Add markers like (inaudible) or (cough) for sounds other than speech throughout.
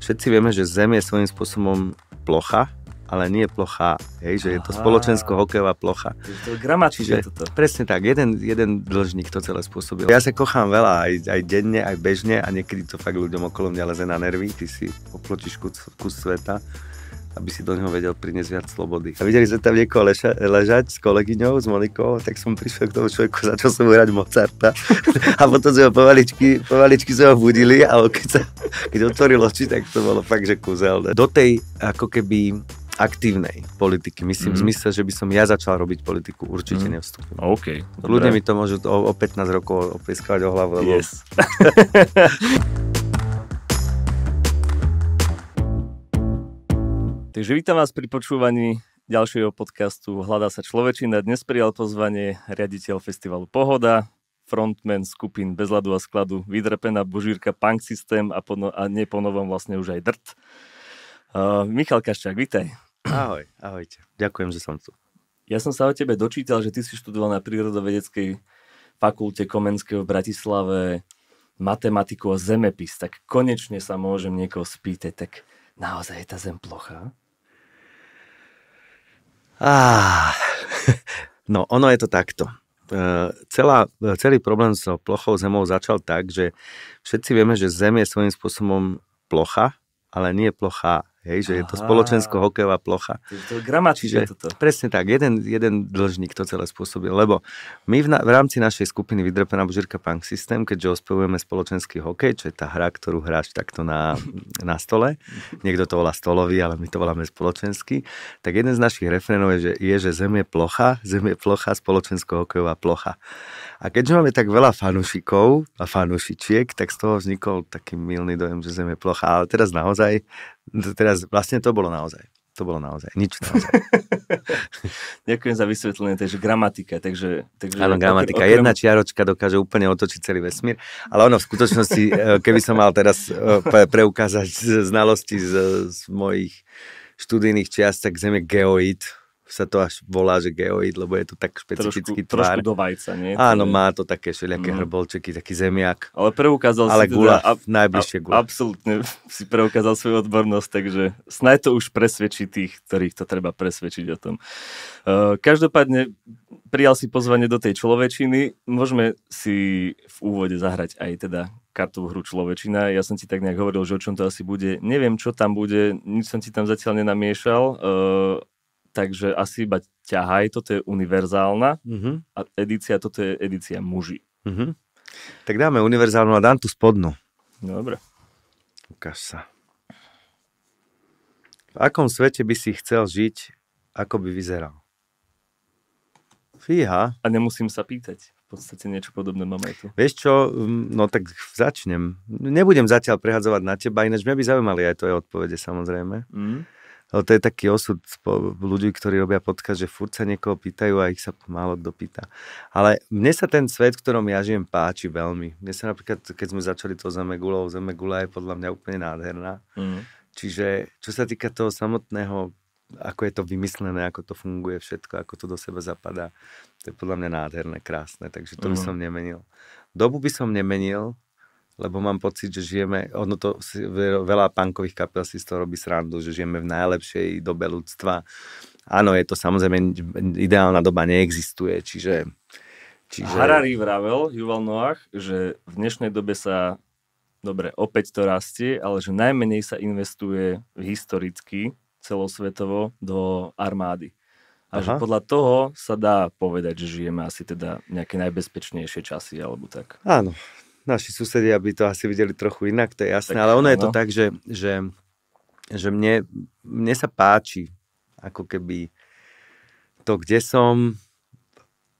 Všetci vieme, že Zem je svojím spôsobom plocha, ale nie plocha, hej, že Aha. je to spoločensko-hokejová plocha. To je gramatika Čiže, toto. Presne tak, jeden, jeden dlžník to celé spôsobil. Ja sa kochám veľa, aj, aj denne, aj bežne a niekedy to fakt ľuďom okolo mňa leze na nervy. Ty si oplotíš kus, kus sveta aby si do neho vedel priniesť viac slobody. A videli sme tam niekoho leša, ležať s kolegyňou, s Monikou, tak som prišiel k tomu človeku, začal som hrať Mozarta (laughs) a potom sme ho povaličky, povaličky sme ho budili a keď, sa, keď otvoril oči, tak to bolo fakt, že kúzelné. Do tej ako keby aktívnej politiky. Myslím mm-hmm. zmysel, že by som ja začal robiť politiku, určite mm-hmm. nevstúpim. OK. Ľudia mi to môžu o, o 15 rokov oplieskavať o hlavu. Yes. Lebo... (laughs) Takže vítam vás pri počúvaní ďalšieho podcastu Hľadá sa človečina. Dnes prijal pozvanie riaditeľ festivalu Pohoda, frontman skupín Bez ľadu a skladu Vydrepená Božírka Punk System a, pono, a nie po novom vlastne už aj Drt. Uh, Michal Kaščák, vítaj. Ahoj, ahojte. Ďakujem, že som tu. Ja som sa o tebe dočítal, že ty si študoval na prírodovedeckej fakulte Komenského v Bratislave matematiku a zemepis. Tak konečne sa môžem niekoho spýtať, tak naozaj je tá zem plochá? Ah. No, ono je to takto. E, celá, celý problém s so plochou zemou začal tak, že všetci vieme, že zem je svojím spôsobom plocha, ale nie plochá Hej, že Aha. je to spoločensko-hokejová plocha. To je to Čiže, toto. Presne tak, jeden, jeden dlžník to celé spôsobil, lebo my v, na, v rámci našej skupiny Vydrpená božírka Punk System, keďže ospevujeme spoločenský hokej, čo je tá hra, ktorú hráš takto na, na stole, niekto to volá stolový, ale my to voláme spoločenský, tak jeden z našich refrénov je, že, je, že zem je plocha, zem je plocha, spoločensko-hokejová plocha. A keďže máme tak veľa fanúšikov a fanúšičiek, tak z toho vznikol taký milný dojem, že zem je plocha, ale teraz naozaj No teraz vlastne to bolo naozaj. To bolo naozaj. Nič naozaj. (laughs) Ďakujem za vysvetlenie, takže gramatika. Takže, takže Áno, gramatika. Okrem... Jedna čiaročka dokáže úplne otočiť celý vesmír, ale ono v skutočnosti, e, keby som mal teraz e, preukázať znalosti z, z mojich študijných čiast, tak zeme geoid, sa to až volá, že geoid, lebo je to tak špecifický trošku, Trošku do vajca, nie? Áno, má to také všelijaké mm. hrbolčeky, taký zemiak. Ale preukázal ale si gula, teda, ab, najbližšie gula. Absolutne (laughs) si preukázal svoju odbornosť, takže snaj to už presvedčí tých, ktorých to treba presvedčiť o tom. Uh, každopádne prijal si pozvanie do tej človečiny. Môžeme si v úvode zahrať aj teda kartovú hru Človečina. Ja som ti tak nejak hovoril, že o čom to asi bude. Neviem, čo tam bude, nič som ti tam zatiaľ nenamiešal. Uh, takže asi iba ťahaj, toto je univerzálna mm-hmm. a edícia, toto je edícia muži. Mm-hmm. Tak dáme univerzálnu a dám tu spodnú. No, dobre. Ukáž sa. V akom svete by si chcel žiť, ako by vyzeral? Fíha. A nemusím sa pýtať. V podstate niečo podobné mám aj tu. Vieš čo, no tak začnem. Nebudem zatiaľ prehadzovať na teba, ináč mňa by zaujímali aj tvoje odpovede samozrejme. Mm. Ale to je taký osud ľudí, ktorí robia podcast, že furt sa niekoho pýtajú a ich sa málo dopýta. Ale mne sa ten svet, v ktorom ja žijem, páči veľmi. Mne sa napríklad, keď sme začali to Zemegulou, Zemegula je podľa mňa úplne nádherná. Mm. Čiže čo sa týka toho samotného, ako je to vymyslené, ako to funguje všetko, ako to do seba zapadá, to je podľa mňa nádherné, krásne, takže to mm. by mhm. som nemenil. Dobu by som nemenil, lebo mám pocit, že žijeme, ono to veľa punkových kapel si z toho robí srandu, že žijeme v najlepšej dobe ľudstva. Áno, je to samozrejme, ideálna doba neexistuje, čiže... čiže... Harari vravel, Juval Noach, že v dnešnej dobe sa, dobre, opäť to rastie, ale že najmenej sa investuje historicky, celosvetovo, do armády. A Aha. že podľa toho sa dá povedať, že žijeme asi teda nejaké najbezpečnejšie časy alebo tak. Áno, naši susedia by to asi videli trochu inak, to je jasné, tak, ale ono no. je to tak, že, že, že mne, mne sa páči ako keby to, kde som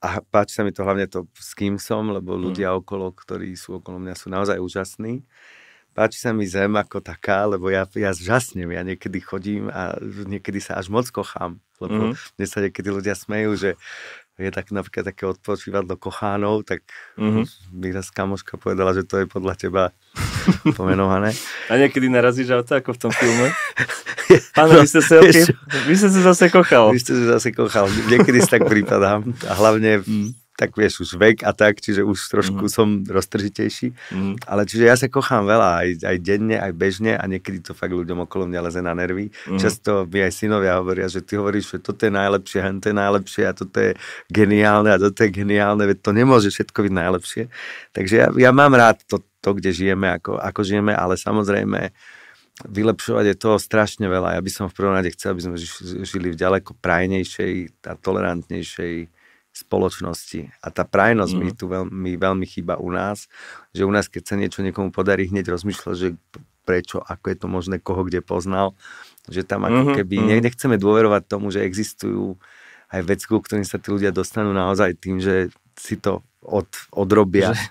a páči sa mi to hlavne to, s kým som, lebo mm. ľudia mm. okolo, ktorí sú okolo mňa, sú naozaj úžasní. Páči sa mi zem ako taká, lebo ja, ja zžasnem, ja niekedy chodím a niekedy sa až moc kochám, lebo mm. mne sa niekedy ľudia smejú, že je tak napríklad také odpočívadlo kochánov, tak mm-hmm. by raz kamoška povedala, že to je podľa teba (laughs) pomenované. A niekedy narazíš auto ako v tom filme? (laughs) Áno, no, vy ste sa, vy ste sa zase kochal. Vy ste sa zase kochal. Niekedy si tak prípadám. A hlavne mm tak vieš, už vek a tak, čiže už trošku mm. som roztržitejší. Mm. Ale čiže ja sa kochám veľa, aj, aj denne, aj bežne a niekedy to fakt ľuďom okolo mňa leze na nervy. Mm. Často mi aj synovia hovoria, že ty hovoríš, že toto je najlepšie, hen to je najlepšie a toto je geniálne a toto je geniálne, veď to nemôže všetko byť najlepšie. Takže ja, ja mám rád to, to, kde žijeme, ako, ako žijeme, ale samozrejme vylepšovať je toho strašne veľa. Ja by som v prvom rade chcel, aby sme žili v ďaleko prajnejšej a tolerantnejšej spoločnosti. A tá prajnosť mm. mi mhm. tu veľmi, veľmi chýba u nás, že u nás, keď sa niečo niekomu podarí, hneď rozmýšľa, že prečo, ako je to možné, koho kde poznal, že tam ako mhm, keby mm nechceme dôverovať tomu, že existujú aj veci, ktorým sa tí ľudia dostanú naozaj tým, že si to od, odrobia. Že,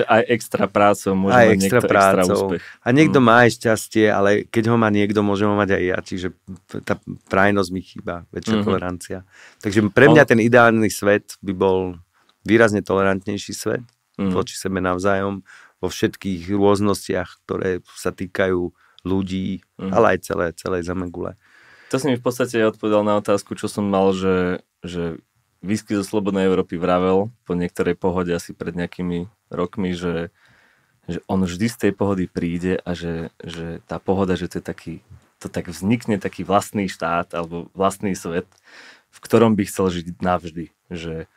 že aj extra prácou môže aj mať extra niekto prácou. extra úspech. A niekto mm. má aj šťastie, ale keď ho má niekto, môže ho mať aj ja. Čiže tá prajnosť mi chýba, väčšia mm-hmm. tolerancia. Takže pre mňa ten ideálny svet by bol výrazne tolerantnejší svet mm. voči sebe navzájom vo všetkých rôznostiach, ktoré sa týkajú ľudí, mm. ale aj celé, celej zemegule. To si mi v podstate odpovedal na otázku, čo som mal, že, že Whisky zo Slobodnej Európy vravel po niektorej pohode asi pred nejakými rokmi, že, že on vždy z tej pohody príde a že, že tá pohoda, že to je taký, to tak vznikne taký vlastný štát alebo vlastný svet, v ktorom by chcel žiť navždy. Že,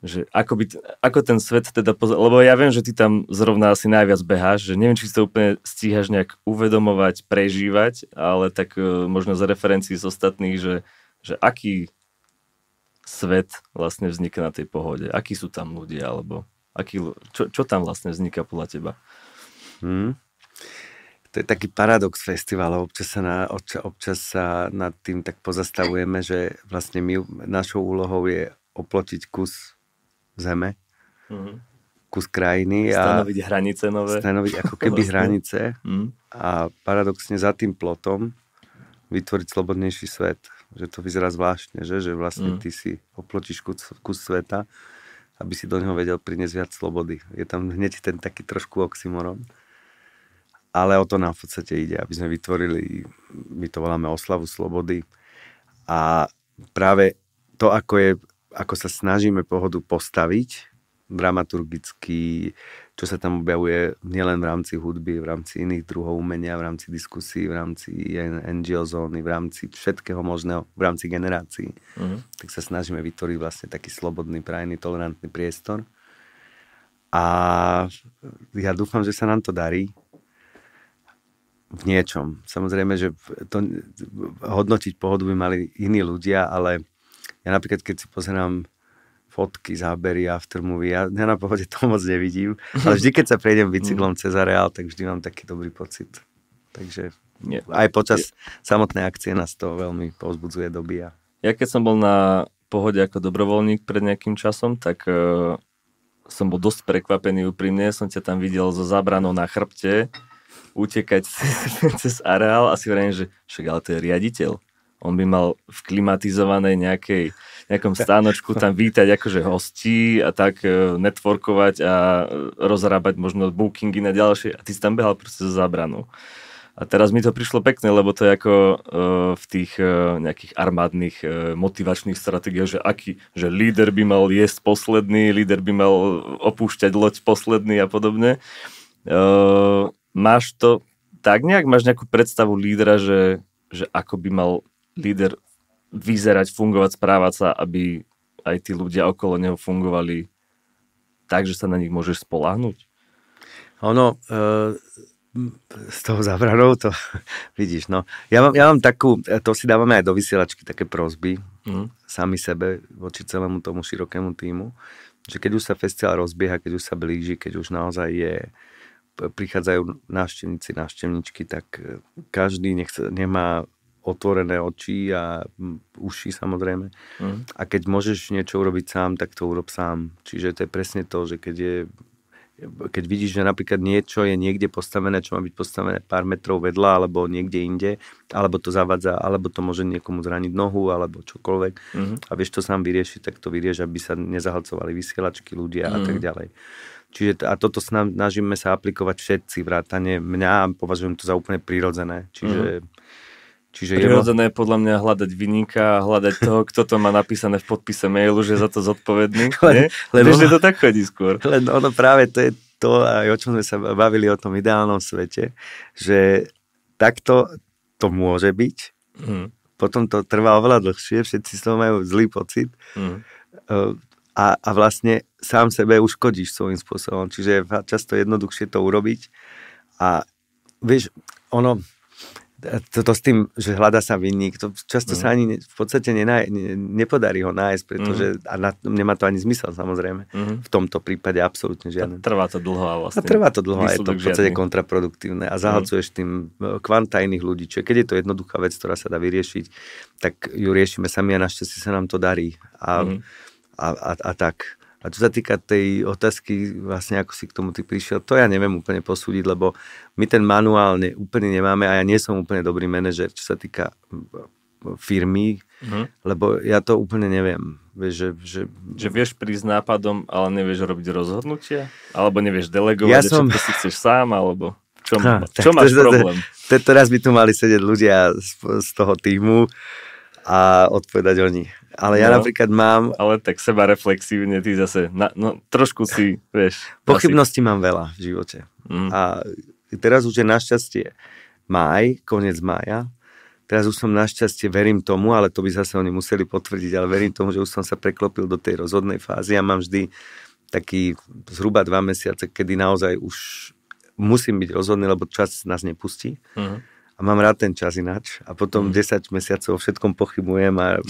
že ako, by, ako ten svet teda pozor, lebo ja viem, že ty tam zrovna asi najviac beháš, že neviem, či si to úplne stíhaš nejak uvedomovať, prežívať, ale tak e, možno z referencií z ostatných, že, že aký svet vlastne vzniká na tej pohode? Akí sú tam ľudia, alebo aký, čo, čo tam vlastne vzniká podľa teba? Hmm. To je taký paradox festivalov. Občas sa, na, občas, občas sa nad tým tak pozastavujeme, že vlastne my, našou úlohou je oplotiť kus zeme, mm-hmm. kus krajiny. A stanoviť hranice nové. Stanoviť ako (laughs) keby vlastne. hranice mm. a paradoxne za tým plotom vytvoriť slobodnejší svet že to vyzerá zvláštne, že, že vlastne mm. ty si oplotíš kus, kus sveta, aby si do neho vedel priniesť viac slobody. Je tam hneď ten taký trošku oxymoron. Ale o to nám v podstate ide, aby sme vytvorili, my to voláme oslavu slobody. A práve to, ako, je, ako sa snažíme pohodu postaviť, dramaturgicky, čo sa tam objavuje nielen v rámci hudby, v rámci iných druhov umenia, v rámci diskusí, v rámci NGO zóny, v rámci všetkého možného, v rámci generácií. mm-hmm. Tak sa snažíme vytvoriť vlastne taký slobodný, prajný, tolerantný priestor. A ja dúfam, že sa nám to darí v niečom. Samozrejme, že to hodnotiť pohodu by mali iní ľudia, ale ja napríklad, keď si pozerám fotky, zábery, aftermovie. Ja, ja na pohode to moc nevidím, ale vždy, keď sa prejdem bicyklom mm. cez areál, tak vždy mám taký dobrý pocit. Takže Nie. aj počas je. samotnej akcie nás to veľmi povzbudzuje, dobíja. Ja keď som bol na pohode ako dobrovoľník pred nejakým časom, tak uh, som bol dosť prekvapený úprimne. Som ťa tam videl so zábranou na chrbte utekať (laughs) cez areál a si vrajím, že však ale to je riaditeľ. On by mal v klimatizovanej nejakej nejakom stánočku tam vítať akože hostí a tak e, networkovať a e, rozrábať možno bookingy na ďalšie a ty si tam behal proste za zábranou. A teraz mi to prišlo pekne, lebo to je ako e, v tých nejakých armádnych motivačných stratégiách, že aký, že líder by mal jesť posledný, líder by mal opúšťať loď posledný a podobne. Uh, máš to tak nejak? Máš nejakú predstavu lídra, že, že ako by mal líder vyzerať, fungovať, správať sa, aby aj tí ľudia okolo neho fungovali tak, že sa na nich môžeš spolahnuť? Ono, e, s tou zábranou to (laughs) vidíš, no. Ja mám, ja mám takú, to si dávame aj do vysielačky, také prozby mm. sami sebe voči celému tomu širokému týmu, že keď už sa festival rozbieha, keď už sa blíži, keď už naozaj je prichádzajú návštevníci, návštevničky, tak e, každý nech nemá otvorené oči a uši samozrejme. Mm. A keď môžeš niečo urobiť sám, tak to urob sám. Čiže to je presne to, že keď je keď vidíš, že napríklad niečo je niekde postavené, čo má byť postavené pár metrov vedľa alebo niekde inde, alebo to zavadza, alebo to môže niekomu zraniť nohu, alebo čokoľvek mm-hmm. a vieš to sám vyriešiť, tak to vyrieš, aby sa nezahalcovali vysielačky ľudia mm-hmm. a tak mhm. ďalej. Čiže a toto snažíme sa aplikovať všetci, vrátane mňa, považujem to za úplne prirodzené. Čiže mm-hmm Čiže Prirodzené je ma... podľa mňa hľadať vyníka a hľadať toho, kto to má napísané v podpise mailu, že je za to zodpovedný. (laughs) len, lebo... Vieš, že to tak chodí skôr. Len ono práve to je to, aj o čom sme sa bavili o tom ideálnom svete, že takto to môže byť. Mm. Potom to trvá oveľa dlhšie, všetci z toho majú zlý pocit. Mm. A, a vlastne sám sebe uškodíš svojím spôsobom. Čiže je často jednoduchšie to urobiť. A vieš, ono, toto s tým, že hľada sa vinník, to často mm. sa ani v podstate nená, ne, nepodarí ho nájsť, pretože mm. a na, nemá to ani zmysel samozrejme. Mm. V tomto prípade absolútne žiadne. A trvá to dlho a vlastne. A trvá to dlho a je to v podstate žiadny. kontraproduktívne a mm. zahalcuješ tým e, kvanta iných ľudí. Čiže keď je to jednoduchá vec, ktorá sa dá vyriešiť, tak ju riešime sami a našťastie sa nám to darí. A, mm. a, a, a tak. A čo sa týka tej otázky, vlastne ako si k tomu ty prišiel, to ja neviem úplne posúdiť, lebo my ten manuál ne, úplne nemáme a ja nie som úplne dobrý manažer, čo sa týka firmy, mm-hmm. lebo ja to úplne neviem. Vieš, že, že... že vieš prísť nápadom, ale nevieš robiť rozhodnutia? Alebo nevieš delegovať, ja som... čo si chceš sám, alebo čo, ha, čo máš to, problém? To, to, teraz by tu mali sedieť ľudia z, z toho týmu a odpovedať oni. Ale ja no, napríklad mám... Ale tak seba reflexívne, ty zase, na, no trošku si, vieš... Pochybnosti asi... mám veľa v živote. Mm. A teraz už je našťastie maj, koniec mája. Teraz už som našťastie, verím tomu, ale to by zase oni museli potvrdiť, ale verím tomu, že už som sa preklopil do tej rozhodnej fázy a mám vždy taký zhruba dva mesiace, kedy naozaj už musím byť rozhodný, lebo čas nás nepustí. Mm a mám rád ten čas ináč. A potom mm. 10 mesiacov o všetkom pochybujem a,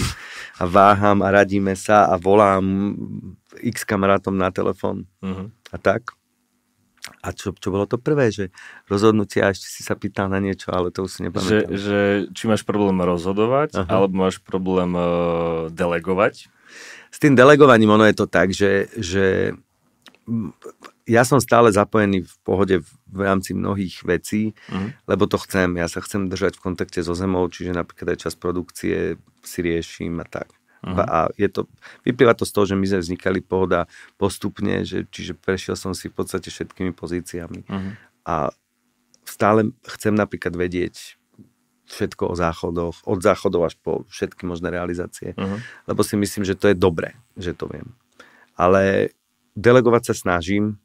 a váham a radíme sa a volám x kamarátom na telefón. Mm. A tak. A čo, čo bolo to prvé, že rozhodnutie a ešte si sa pýtal na niečo, ale to už si nepamätám. Že, že či máš problém rozhodovať, Aha. alebo máš problém uh, delegovať? S tým delegovaním ono je to tak, že, že ja som stále zapojený v pohode v rámci mnohých vecí, mm. lebo to chcem. Ja sa chcem držať v kontakte so zemou, čiže napríklad aj čas produkcie si riešim a tak. Uh-huh. A je to, vyplýva to z toho, že my sme vznikali pohoda postupne, že, čiže prešiel som si v podstate všetkými pozíciami. Uh-huh. A stále chcem napríklad vedieť všetko o záchodoch, od záchodov až po všetky možné realizácie, uh-huh. lebo si myslím, že to je dobré, že to viem. Ale delegovať sa snažím,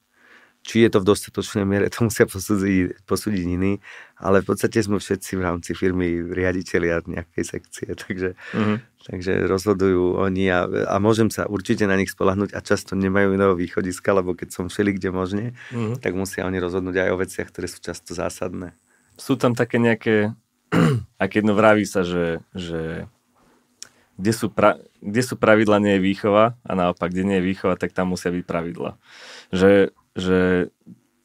či je to v dostatočnej miere, to musia posúdiť, posúdiť iní, ale v podstate sme všetci v rámci firmy riaditeľia nejakej sekcie, (laughs) takže, mm-hmm. takže rozhodujú oni a, a môžem sa určite na nich spolahnuť a často nemajú iného východiska, lebo keď som všeli kde možne, mm-hmm. tak musia oni rozhodnúť aj o veciach, ktoré sú často zásadné. Sú tam také nejaké, aj keď no vraví sa, že, že kde sú, pra, kde sú pravidla, nie je výchova a naopak, kde nie je výchova, tak tam musia byť pravidla. Že že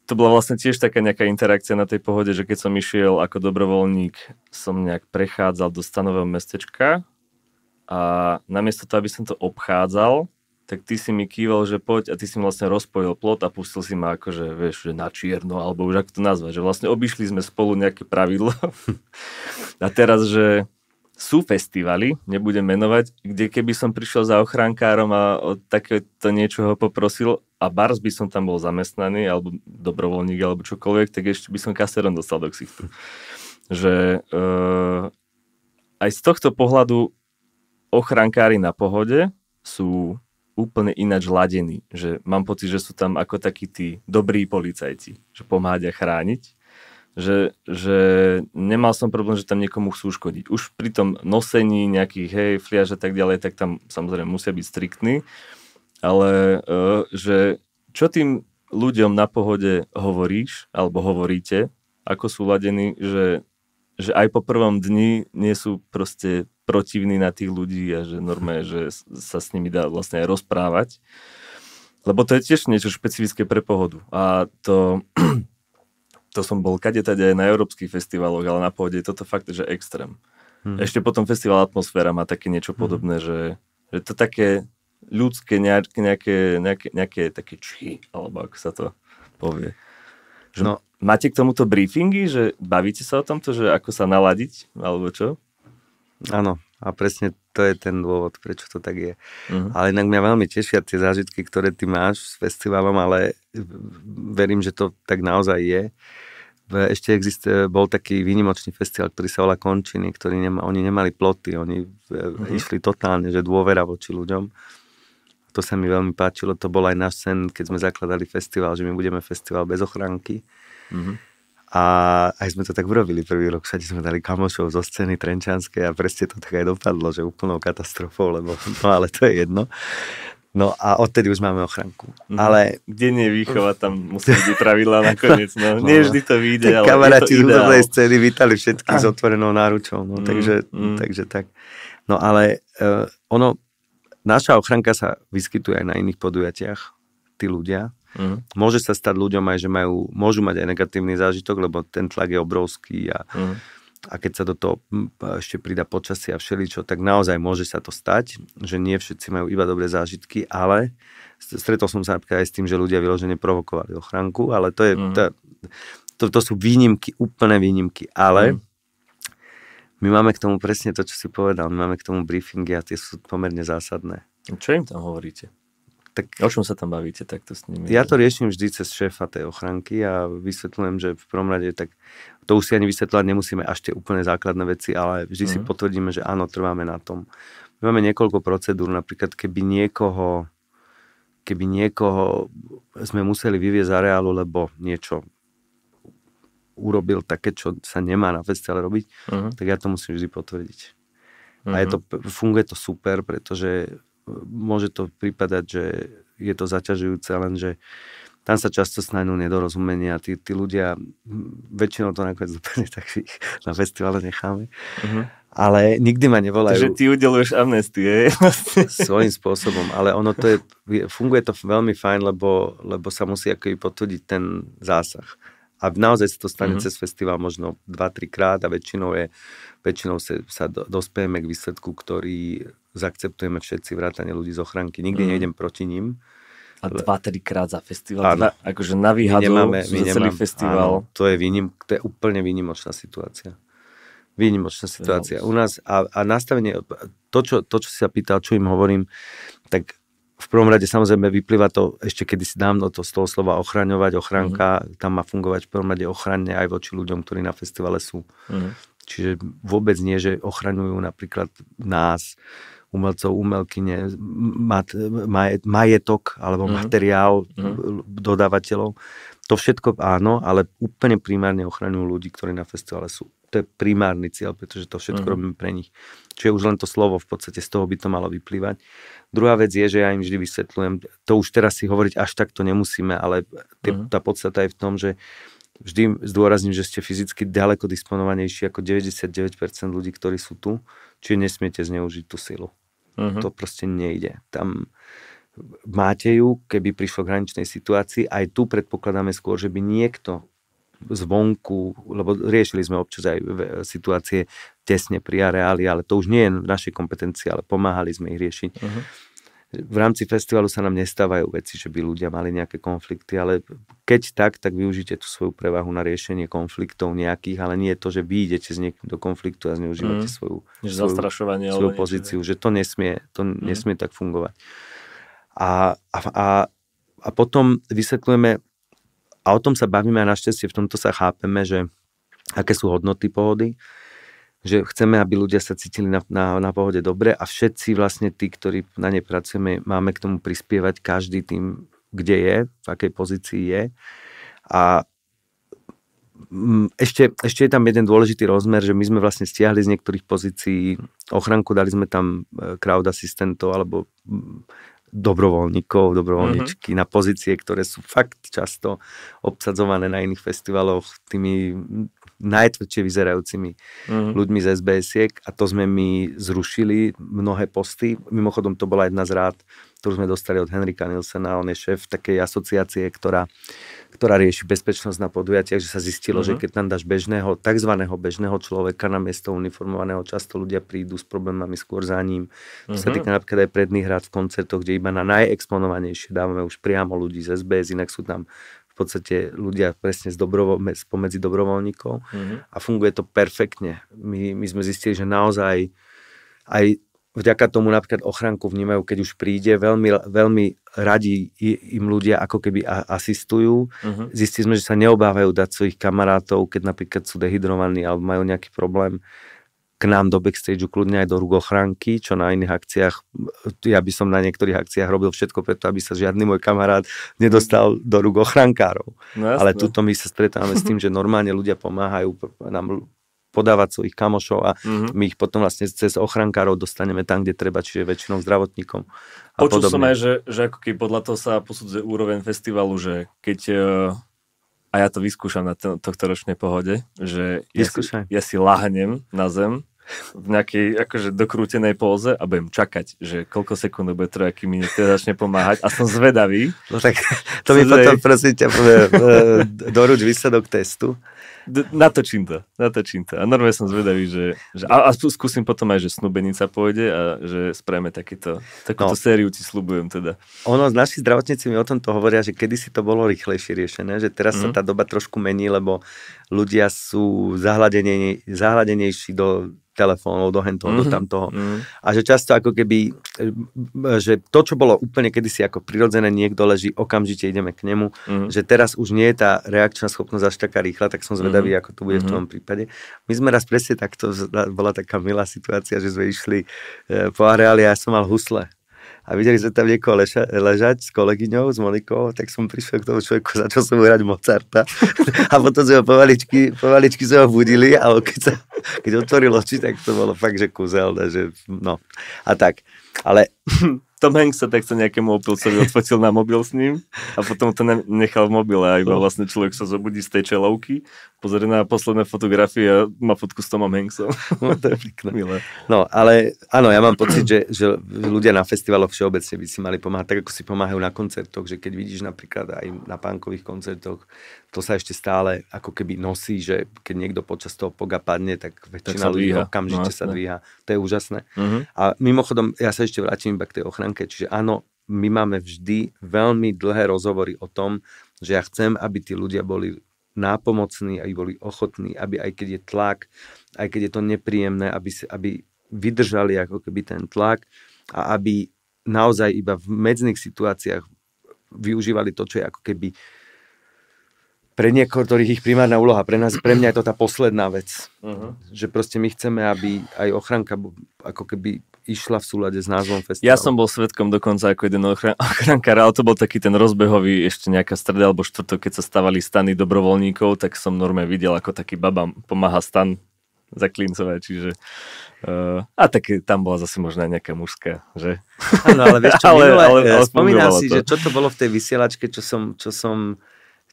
to bola vlastne tiež taká nejaká interakcia na tej pohode, že keď som išiel ako dobrovoľník, som nejak prechádzal do stanového mestečka a namiesto toho, aby som to obchádzal, tak ty si mi kýval, že poď a ty si mi vlastne rozpojil plot a pustil si ma akože, vieš, že na čierno, alebo už ako to nazvať, že vlastne obišli sme spolu nejaké pravidlo. (laughs) a teraz, že sú festivaly, nebudem menovať, kde keby som prišiel za ochránkárom a od takéto niečoho poprosil, a bars by som tam bol zamestnaný, alebo dobrovoľník, alebo čokoľvek, tak ešte by som kaserom dostal do ksichtu. Že eh, aj z tohto pohľadu ochrankári na pohode sú úplne ináč ladení. Že mám pocit, že sú tam ako takí tí dobrí policajti, že a chrániť. Že, že nemal som problém, že tam niekomu chcú škodiť. Už pri tom nosení nejakých hej, fliaž a tak ďalej, tak tam samozrejme musia byť striktní ale e, že čo tým ľuďom na pohode hovoríš, alebo hovoríte, ako sú ladení, že, že aj po prvom dni nie sú proste protivní na tých ľudí a že normálne, že sa s nimi dá vlastne aj rozprávať. Lebo to je tiež niečo špecifické pre pohodu. A to, (clears throat) to som bol kade aj na európskych festivaloch, ale na pohode je toto fakt, že extrém. Hmm. Ešte potom festival Atmosféra má také niečo mhm. podobné, hmm. že, že to také ľudské nejaké, nejaké, nejaké, nejaké také či, alebo ako sa to povie. Že no. Máte k tomuto briefingy, že bavíte sa o tomto, že ako sa naladiť, alebo čo? Áno, a presne to je ten dôvod, prečo to tak je. Uh-huh. Ale inak mňa veľmi tešia tie zážitky, ktoré ty máš s festivalom, ale verím, že to tak naozaj je. Ešte existe, bol taký výnimočný festival, ktorý sa volá Končiny, ktorý nema, oni nemali ploty, oni uh-huh. išli totálne, že dôvera voči ľuďom to sa mi veľmi páčilo, to bol aj náš sen, keď sme zakladali festival, že my budeme festival bez ochránky. Mm-hmm. A aj sme to tak urobili prvý rok, všade sme dali kamošov zo scény Trenčanskej a presne to tak aj dopadlo, že úplnou katastrofou, lebo (laughs) no ale to je jedno. No a odtedy už máme ochranku. Mm-hmm. Ale... Kde nie výchova, tam musí byť pravidla nakoniec. No. (laughs) Nie vždy to vyjde, ale Kamaráti z hudobnej scény vítali všetkých s (clears throat) otvorenou náručou. No, mm, takže, mhm, mhm. takže tak. No ale uh, ono, Naša ochranka sa vyskytuje aj na iných podujatiach, tí ľudia. Mm. Môže sa stať ľuďom aj, že majú, môžu mať aj negatívny zážitok, lebo ten tlak je obrovský a, mm. a keď sa do toho ešte prida počasie a všeličo, tak naozaj môže sa to stať, že nie všetci majú iba dobré zážitky, ale stretol som sa napríklad aj s tým, že ľudia vyložene provokovali ochranku, ale to je, mm. to, to, to sú výnimky, úplné výnimky, ale mm. My máme k tomu presne to, čo si povedal. My máme k tomu briefingy a tie sú pomerne zásadné. Čo im tam hovoríte? Tak, o čom sa tam bavíte takto s nimi? Ja to riešim vždy cez šéfa tej ochranky a vysvetľujem, že v prvom rade tak to už si ani vysvetľovať nemusíme až tie úplne základné veci, ale vždy mm. si mhm. potvrdíme, že áno, trváme na tom. My máme niekoľko procedúr, napríklad keby niekoho keby niekoho sme museli vyvieť z areálu, lebo niečo urobil také, čo sa nemá na festivale robiť, uh-huh. tak ja to musím vždy potvrdiť. Uh-huh. A je mhm. to, funguje to super, pretože e, môže to pripadať, že je to zaťažujúce, lenže tam sa často snajdú nedorozumenia. Tí, tí ľudia, väčšinou to nakoniec dopadne, (laughs) tak ich na festivale necháme. Uh-huh. Ale nikdy ma nevolajú. Takže ty udeluješ amnestie. Vlastne. (laughs) Svojím spôsobom, ale ono to je, funguje to veľmi fajn, lebo, lebo sa musí ako potvrdiť ten zásah. A naozaj sa to stane mm-hmm. cez festival možno 2-3 krát a väčšinou, je, väčšinou sa, sa dospejeme k výsledku, ktorý zaakceptujeme všetci, vrátane ľudí z ochranky. Nikdy mm-hmm. nejdem proti ním. A 2-3 krát za festival, áno. Na, teda akože na výhadu my nemáme, my nemám, celý festival. Áno, to, je výnim, to je úplne výnimočná situácia. Výnimočná situácia. U nás a, a nastavenie, to čo, to, čo si sa pýtal, čo im hovorím, tak v prvom rade samozrejme vyplýva to ešte kedysi dávno to z toho slova ochraňovať, ochranka, mm-hmm. tam má fungovať v prvom rade ochranne aj voči ľuďom, ktorí na festivale sú. Mm-hmm. Čiže vôbec nie, že ochraňujú napríklad nás, umelcov, umelkyne, mat, majetok alebo mm-hmm. materiál mm-hmm. dodávateľov, to všetko áno, ale úplne primárne ochraňujú ľudí, ktorí na festivale sú. To je primárny cieľ, pretože to všetko mm. robíme pre nich. Čiže už len to slovo v podstate, z toho by to malo vyplývať. Druhá vec je, že ja im vždy vysvetľujem, to už teraz si hovoriť až tak to nemusíme, ale tie, mm. tá podstata je v tom, že vždy zdôrazním, že ste fyzicky ďaleko disponovanejší ako 99% ľudí, ktorí sú tu, čiže nesmiete zneužiť tú silu. Uh-huh. To proste nejde. Tam Máte ju, keby prišlo k hraničnej situácii, aj tu predpokladáme skôr, že by niekto zvonku, lebo riešili sme občas aj e, situácie tesne pri areáli, ale to už nie je v našej kompetencii, ale pomáhali sme ich riešiť. Uh-huh. V rámci festivalu sa nám nestávajú veci, že by ľudia mali nejaké konflikty, ale keď tak, tak využite tú svoju prevahu na riešenie konfliktov nejakých, ale nie je to, že vy idete z niekým do konfliktu a zneužívate Uh-huh. svoju, svoju, svoju pozíciu, že to nesmie, to nesmie mhm. Uh-huh. nesmie tak fungovať. A, a, a potom vysvetľujeme, a o tom sa bavíme a našťastie v tomto sa chápeme, že aké sú hodnoty pohody, že chceme, aby ľudia sa cítili na, na, na pohode dobre a všetci vlastne tí, ktorí na nej pracujeme, máme k tomu prispievať každý tým, kde je, v akej pozícii je. A mm, ešte, ešte je tam jeden dôležitý rozmer, že my sme vlastne stiahli z niektorých pozícií ochranku, dali sme tam e, crowd asistentov alebo mm, dobrovoľníkov, dobrovoľničky mm-hmm. na pozície, ktoré sú fakt často obsadzované na iných festivaloch tými najtvrdšie vyzerajúcimi mm-hmm. ľuďmi z sbs a to sme my zrušili mnohé posty. Mimochodom to bola jedna z rád, ktorú sme dostali od Henrika Nilsena, on je šéf takej asociácie, ktorá, ktorá rieši bezpečnosť na podujatiach, že sa zistilo, mm-hmm. že mhm. keď tam dáš bežného, tzv. bežného človeka na miesto uniformovaného, často ľudia prídu s problémami skôr za ním. Mm-hmm. To sa mhm. týka napríklad aj predných rád v koncertoch, kde iba na najexponovanejšie dávame už priamo ľudí z SBS, inak sú tam podstate ľudia presne z dobrovo, spomedzi dobrovoľníkov mm-hmm. a funguje to perfektne. My, my sme zistili, že naozaj aj vďaka tomu napríklad ochranku vnímajú, keď už príde, veľmi, veľmi radi im ľudia ako keby asistujú. Uh-huh. Zistili sme, že sa neobávajú dať svojich kamarátov, keď napríklad sú dehydrovaní alebo majú nejaký problém k nám do backstageu, kľudne aj do rugochránky, čo na iných akciách, ja by som na niektorých akciách robil všetko preto, aby sa žiadny môj kamarát nedostal do rugochránkárov. No, Ale tuto my sa stretávame s tým, že normálne ľudia pomáhajú nám podávať svojich kamošov a mm-hmm. my ich potom vlastne cez ochrankárov dostaneme tam, kde treba, čiže väčšinou zdravotníkom. A Počul podobne. som aj, že, že ako keby podľa toho sa posudzuje úroveň festivalu, že keď e, a ja to vyskúšam na tohto ročnej pohode, že ja si, ja si lahnem na zem v nejakej akože dokrútenej póze a budem čakať, že koľko sekúnd bude trvať, kým mi teda začne pomáhať a som zvedavý. No tak to mi potom prosím ťa e, doruč výsledok testu. D- natočím to, natočím to. A normálne som zvedavý, že, že a, a skúsim potom aj, že Snubenica pôjde a že spravíme takýto, takúto no. sériu, ti slúbujem teda. Ono, naši zdravotníci mi o tomto hovoria, že kedysi to bolo rýchlejšie riešené, že teraz mm. sa mhm. tá doba trošku mení, lebo ľudia sú zahladenejší do telefónov, do hentov, mm-hmm. do mhm, tamtoho. Mm-hmm. A že často ako keby, e, že to, čo bolo úplne kedysi ako prirodzené, niekto leží, okamžite ideme k nemu, mm-hmm. že teraz už nie je tá reakčná schopnosť až taká rýchla, tak som mhm. zvedavý, mm-hmm. ako to bude mm-hmm. v mhm. tom prípade. My sme raz presne takto, bola taká milá situácia, že sme išli e, po areáli a ja som mal husle a videli sme tam niekoho leša, ležať s kolegyňou, s Monikou, tak som prišiel k tomu človeku, začal som hrať Mozarta (laughs) a potom sme ho povaličky, povaličky sme ho budili a keď, sa, keď otvoril oči, tak to bolo fakt, že kuzelné, že no a tak. Ale (laughs) Tom Hanks sa takto nejakému opilcovi odfotil na mobil s ním a potom to nechal v mobile a iba no. vlastne človek sa zobudí z tej čelovky, pozrie na posledné fotografie a má fotku s Tomom Hanksom. No, to je pekné. Milé. No, ale áno, ja mám pocit, že, že ľudia na festivaloch všeobecne by si mali pomáhať, tak ako si pomáhajú na koncertoch, že keď vidíš napríklad aj na pánkových koncertoch, to sa ešte stále ako keby nosí, že keď niekto počas toho poga padne, tak väčšina ľudí okamžite no, sa dvíha. To je úžasné. Uh-huh. A mimochodom, ja sa ešte vrátim iba k tej ochranke, čiže áno, my máme vždy veľmi dlhé rozhovory o tom, že ja chcem, aby tí ľudia boli nápomocní, aby boli ochotní, aby aj keď je tlak, aj keď je to nepríjemné, aby, si, aby vydržali ako keby ten tlak a aby naozaj iba v medzných situáciách využívali to, čo je ako keby pre niektorých ich primárna úloha, pre nás, pre mňa je to tá posledná vec. Uh-huh. Že proste my chceme, aby aj ochranka ako keby išla v súlade s názvom festivalu. Ja som bol svetkom dokonca ako jeden ochran- (laughs) ochrankár, ale to bol taký ten rozbehový, ešte nejaká streda alebo štvrtok, keď sa stavali stany dobrovoľníkov, tak som norme videl, ako taký baba pomáha stan zaklincovať, čiže uh, a tak tam bola zase možná nejaká mužská, že? Áno, ale vieš čo, (laughs) ale, minule, ale, eh, ale si, to. že čo to bolo v tej vysielačke, čo som, čo som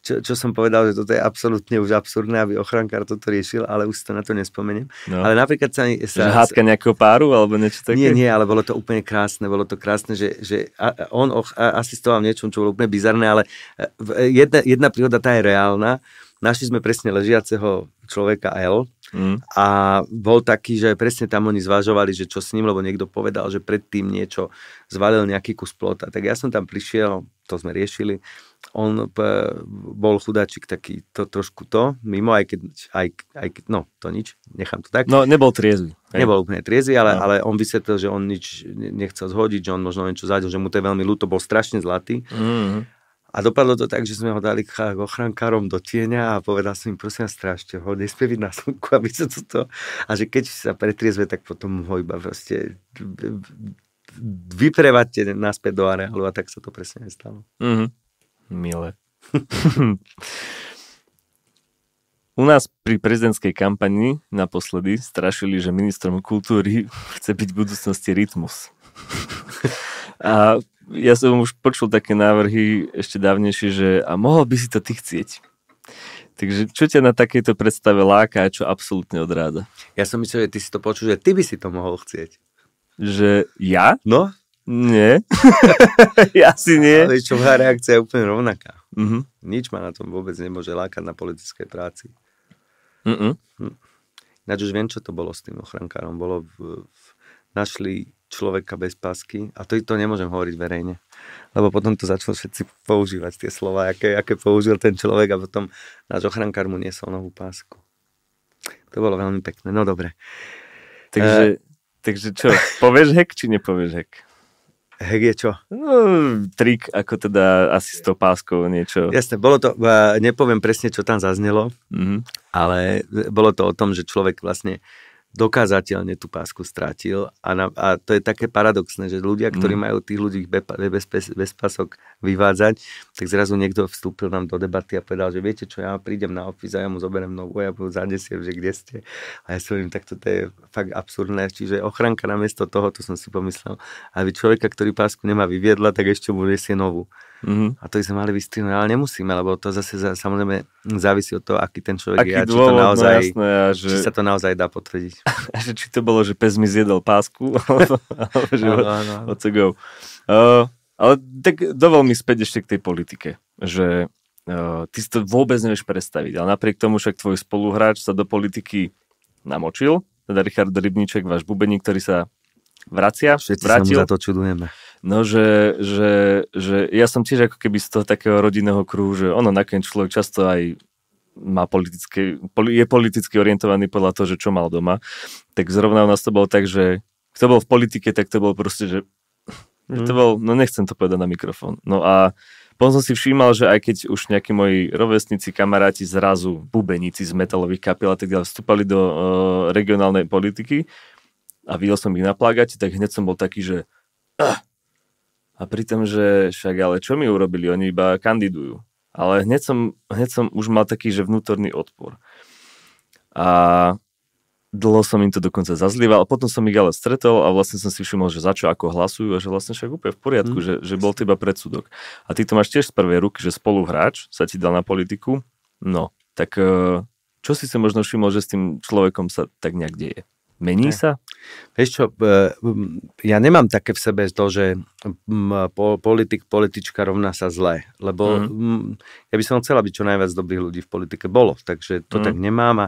čo, čo som povedal, že toto je absolútne už absurdné, aby ochrankár toto riešil, ale už si to na to nespomeniem. No. Ale napríklad sa... sa hádka nejakého páru alebo niečo také? Nie, nie, ale bolo to úplne krásne. Bolo to krásne, že, že on och, asistoval niečom, čo bolo úplne bizarné, ale e, e, jedna, jedna príhoda tá je reálna. Našli sme presne ležiaceho človeka L, Mm. A bol taký, že presne tam oni zvažovali, že čo s ním, lebo niekto povedal, že predtým niečo zvalil nejaký kus plota. Tak ja som tam prišiel, to sme riešili, on bol chudáčik taký to, trošku to, mimo, aj keď, aj, aj keď, no, to nič, nechám to tak. No, nebol triezvy. Nebol úplne triezvy, ale, no. ale on vysvetlil, že on nič nechcel zhodiť, že on možno niečo zadil, že mu to je veľmi ľúto, bol strašne zlatý. Mm-hmm. A dopadlo to tak, že sme ho dali k ochrankárom do tieňa a povedal som im, prosím strašte ho, nespie byť na slnku, aby sa toto... A že keď sa pretriezve, tak potom ho iba proste vyprevadte naspäť do areálu a tak sa to presne aj stalo. Mm-hmm. Milé. (laughs) U nás pri prezidentskej kampani naposledy strašili, že ministrom kultúry (laughs) chce byť v budúcnosti rytmus. (laughs) A ja som už počul také návrhy ešte dávnejšie, že a mohol by si to ty chcieť. Takže čo ťa na takejto predstave láka a čo absolútne odráda? Ja som myslel, že ty si to počul, že ty by si to mohol chcieť. Že ja? No, nie. (laughs) Ja si nie. Ale čo moja reakcia je úplne rovnaká. Mm-hmm. Nič ma na tom vôbec nemôže lákať na politickej práci. Mm-mm. Hm. Ináč už viem, čo to bolo s tým ochrankárom. Bolo v, v, našli človeka bez pasky a to, to nemôžem hovoriť verejne. Lebo potom to začalo všetci používať tie slova, aké, aké použil ten človek a potom náš ochrankár mu niesol novú pásku. To bolo veľmi pekné. No dobre. Takže, uh, takže čo, povieš hek či nepovieš hek? Hek je čo? No, trik, ako teda asi s tou páskou niečo. Jasne, bolo to, e, nepoviem presne, čo tam zaznelo, mm-hmm. ale bolo to o tom, že človek vlastne dokázateľne tú pásku stratil a, na, a to je také paradoxné, že ľudia, ktorí mm. majú tých ľudí bez, bez, bez pasok vyvádzať, tak zrazu niekto vstúpil nám do debaty a povedal, že viete čo, ja prídem na office a ja mu zoberiem novú a ja budem zadesiem, že kde ste. A ja si hovorím, tak toto je fakt absurdné, čiže ochranka namiesto toho, to som si pomyslel, aby človeka, ktorý pásku nemá vyviedla, tak ešte mu nesie novú. Mm-hmm. A to by sme mali vystrihnúť, no, ale nemusíme, lebo to zase za, samozrejme závisí od toho, aký ten človek aký je a či, dôvod, to naozaj, no jasné, a že... či sa to naozaj dá potvrdiť. (laughs) A že či to bolo, že pes mi zjedol pásku, (laughs) že no, no, no. what's go. Uh, ale tak dovol mi späť ešte k tej politike, že uh, ty si to vôbec nevieš predstaviť, ale napriek tomu však tvoj spoluhráč sa do politiky namočil, teda Richard Rybniček, váš bubeník, ktorý sa vracia, Všetci vrátil. sa mu za to čudujeme. No, že, že, že ja som tiež ako keby z toho takého rodinného kruhu, že ono nakoniec človek často aj má politické, je politicky orientovaný podľa toho, že čo mal doma, tak zrovna u nás to bolo tak, že kto bol v politike, tak to bol proste, že mm. to mhm. bol, no nechcem to povedať na mikrofón. No a potom som si všímal, že aj keď už nejakí moji rovesníci, kamaráti zrazu, bubeníci z metalových kapiel a tak ďalej, vstúpali do uh, regionálnej politiky a videl som ich na plagáte, tak hneď som bol taký, že uh, a pritom, že však ale čo mi urobili, oni iba kandidujú. Ale hneď som, hneď som už mal taký, že vnútorný odpor. A dlho som im to dokonca zazlieval a potom som ich ale stretol a vlastne som si všimol, že za čo ako hlasujú a že vlastne však úplne v poriadku, mm. že, že bol to iba predsudok. A ty to máš tiež z prvej ruky, že spoluhráč sa ti dal na politiku, no, tak eh, čo si sa možno všimol, že s tým človekom sa tak nejak deje? Mení ne. sa? Vieš čo, e, ja nemám také v sebe to, že politik, politička rovná sa zle, lebo mm. ja by som chcela byť čo najviac dobrých ľudí v politike bolo, takže to mm. tak nemám a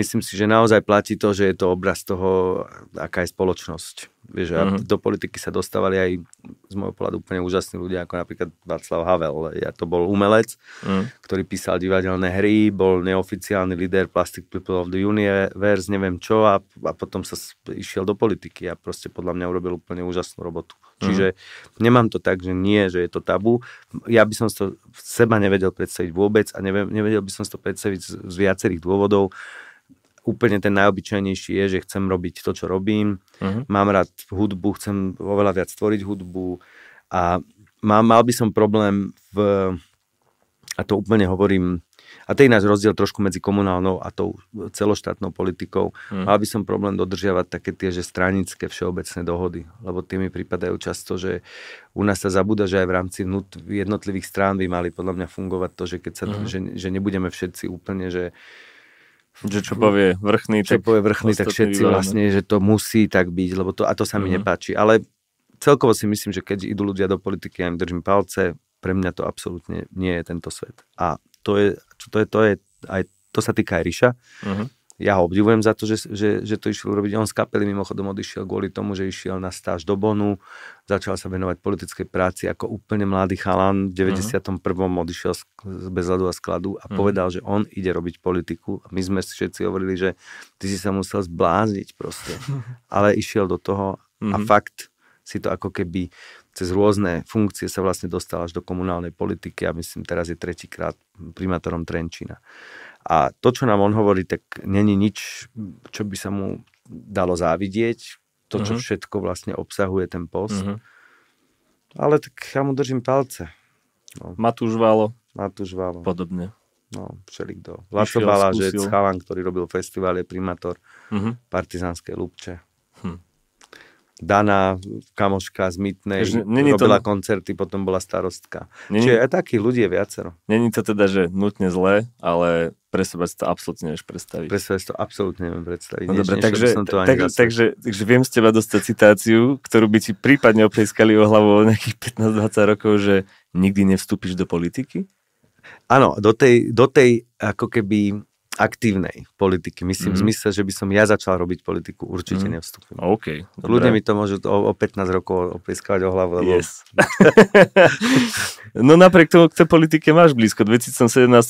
myslím si, že naozaj platí to, že je to obraz toho, aká je spoločnosť. Vieš, uh-huh. a mhm. do politiky sa dostávali aj z môjho pohľadu úplne úžasní ľudia, ako napríklad Václav Havel. Ja to bol umelec, uh-huh. ktorý písal divadelné hry, bol neoficiálny líder Plastic People of the Universe, neviem čo, a, a potom sa išiel do politiky a proste podľa mňa urobil úplne úžasnú robotu. Mhm. Čiže nemám to tak, že nie, že je to tabu. Ja by som to seba nevedel predstaviť vôbec a neviem, nevedel by som to predstaviť z, z viacerých dôvodov. Uh, úplne ten najobyčajnejší je, že chcem robiť to, čo robím. Uh-huh. Mám rád hudbu, chcem oveľa viac stvoriť hudbu a mám, mal by som problém v, a to úplne hovorím, a to je náš rozdiel trošku medzi komunálnou a tou celoštátnou politikou. Mm. Mal by som problém dodržiavať také tie, že stranické všeobecné dohody, lebo tie mi pripadajú často, že u nás sa zabúda, že aj v rámci vnút, jednotlivých strán by mali podľa mňa fungovať to, že, keď sa, mm. že, že nebudeme všetci úplne, že že čo povie vrchný, čo tak, povie vrchný, tak všetci vyvolené. vlastne, že to musí tak byť, lebo to, a to sa mi uh-huh. nepáči. Ale celkovo si myslím, že keď idú ľudia do politiky, ja im držím palce, pre mňa to absolútne nie je tento svet. A to je, to je, to je aj, to sa týka aj Ríša, Uh-huh ja ho obdivujem za to, že, že, že to išiel robiť. On z kapely mimochodom odišiel kvôli tomu, že išiel na stáž do Bonu, začal sa venovať politickej práci ako úplne mladý chalan. V 91. Mhm. Uh-huh. odišiel z, bez a skladu a uh-huh. povedal, že on ide robiť politiku. A my sme všetci hovorili, že ty si sa musel zblázniť proste. (laughs) Ale išiel do toho uh-huh. a mhm. fakt si to ako keby cez rôzne funkcie sa vlastne dostal až do komunálnej politiky a myslím teraz je tretíkrát primátorom Trenčína. A to, čo nám on hovorí, tak není nič, čo by sa mu dalo závidieť. To, čo uh-huh. všetko vlastne obsahuje ten post. Uh-huh. Ale tak ja mu držím palce. No. Matúš Valo. Matúš Valo. Podobne. No, všelikto. Laco Balážec, chalan, ktorý robil festival, je primátor uh-huh. partizánskej Lubče. Hm. Daná kamoška z Mytnej, robila to... koncerty, potom bola starostka. Není... Čiže aj takých ľudí je viacero. Není to teda, že nutne zlé, ale pre seba si to absolútne nevieš predstaviť. Pre seba si to absolútne neviem predstaviť. No dobre, takže, som to tak, takže, takže viem z teba dostať citáciu, ktorú by ti prípadne opleskali o hlavu o nejakých 15-20 rokov, že nikdy nevstúpiš do politiky? Áno, do tej, do tej ako keby aktívnej politiky. Myslím mm-hmm. v zmysle, že by som ja začal robiť politiku, určite mm-hmm. nevstúpim. Okay, Ľudia mi to môžu o, o 15 rokov oplieskavať o hlavu. Lebo... Yes. (laughs) no napriek tomu k tej politike máš blízko. V 2017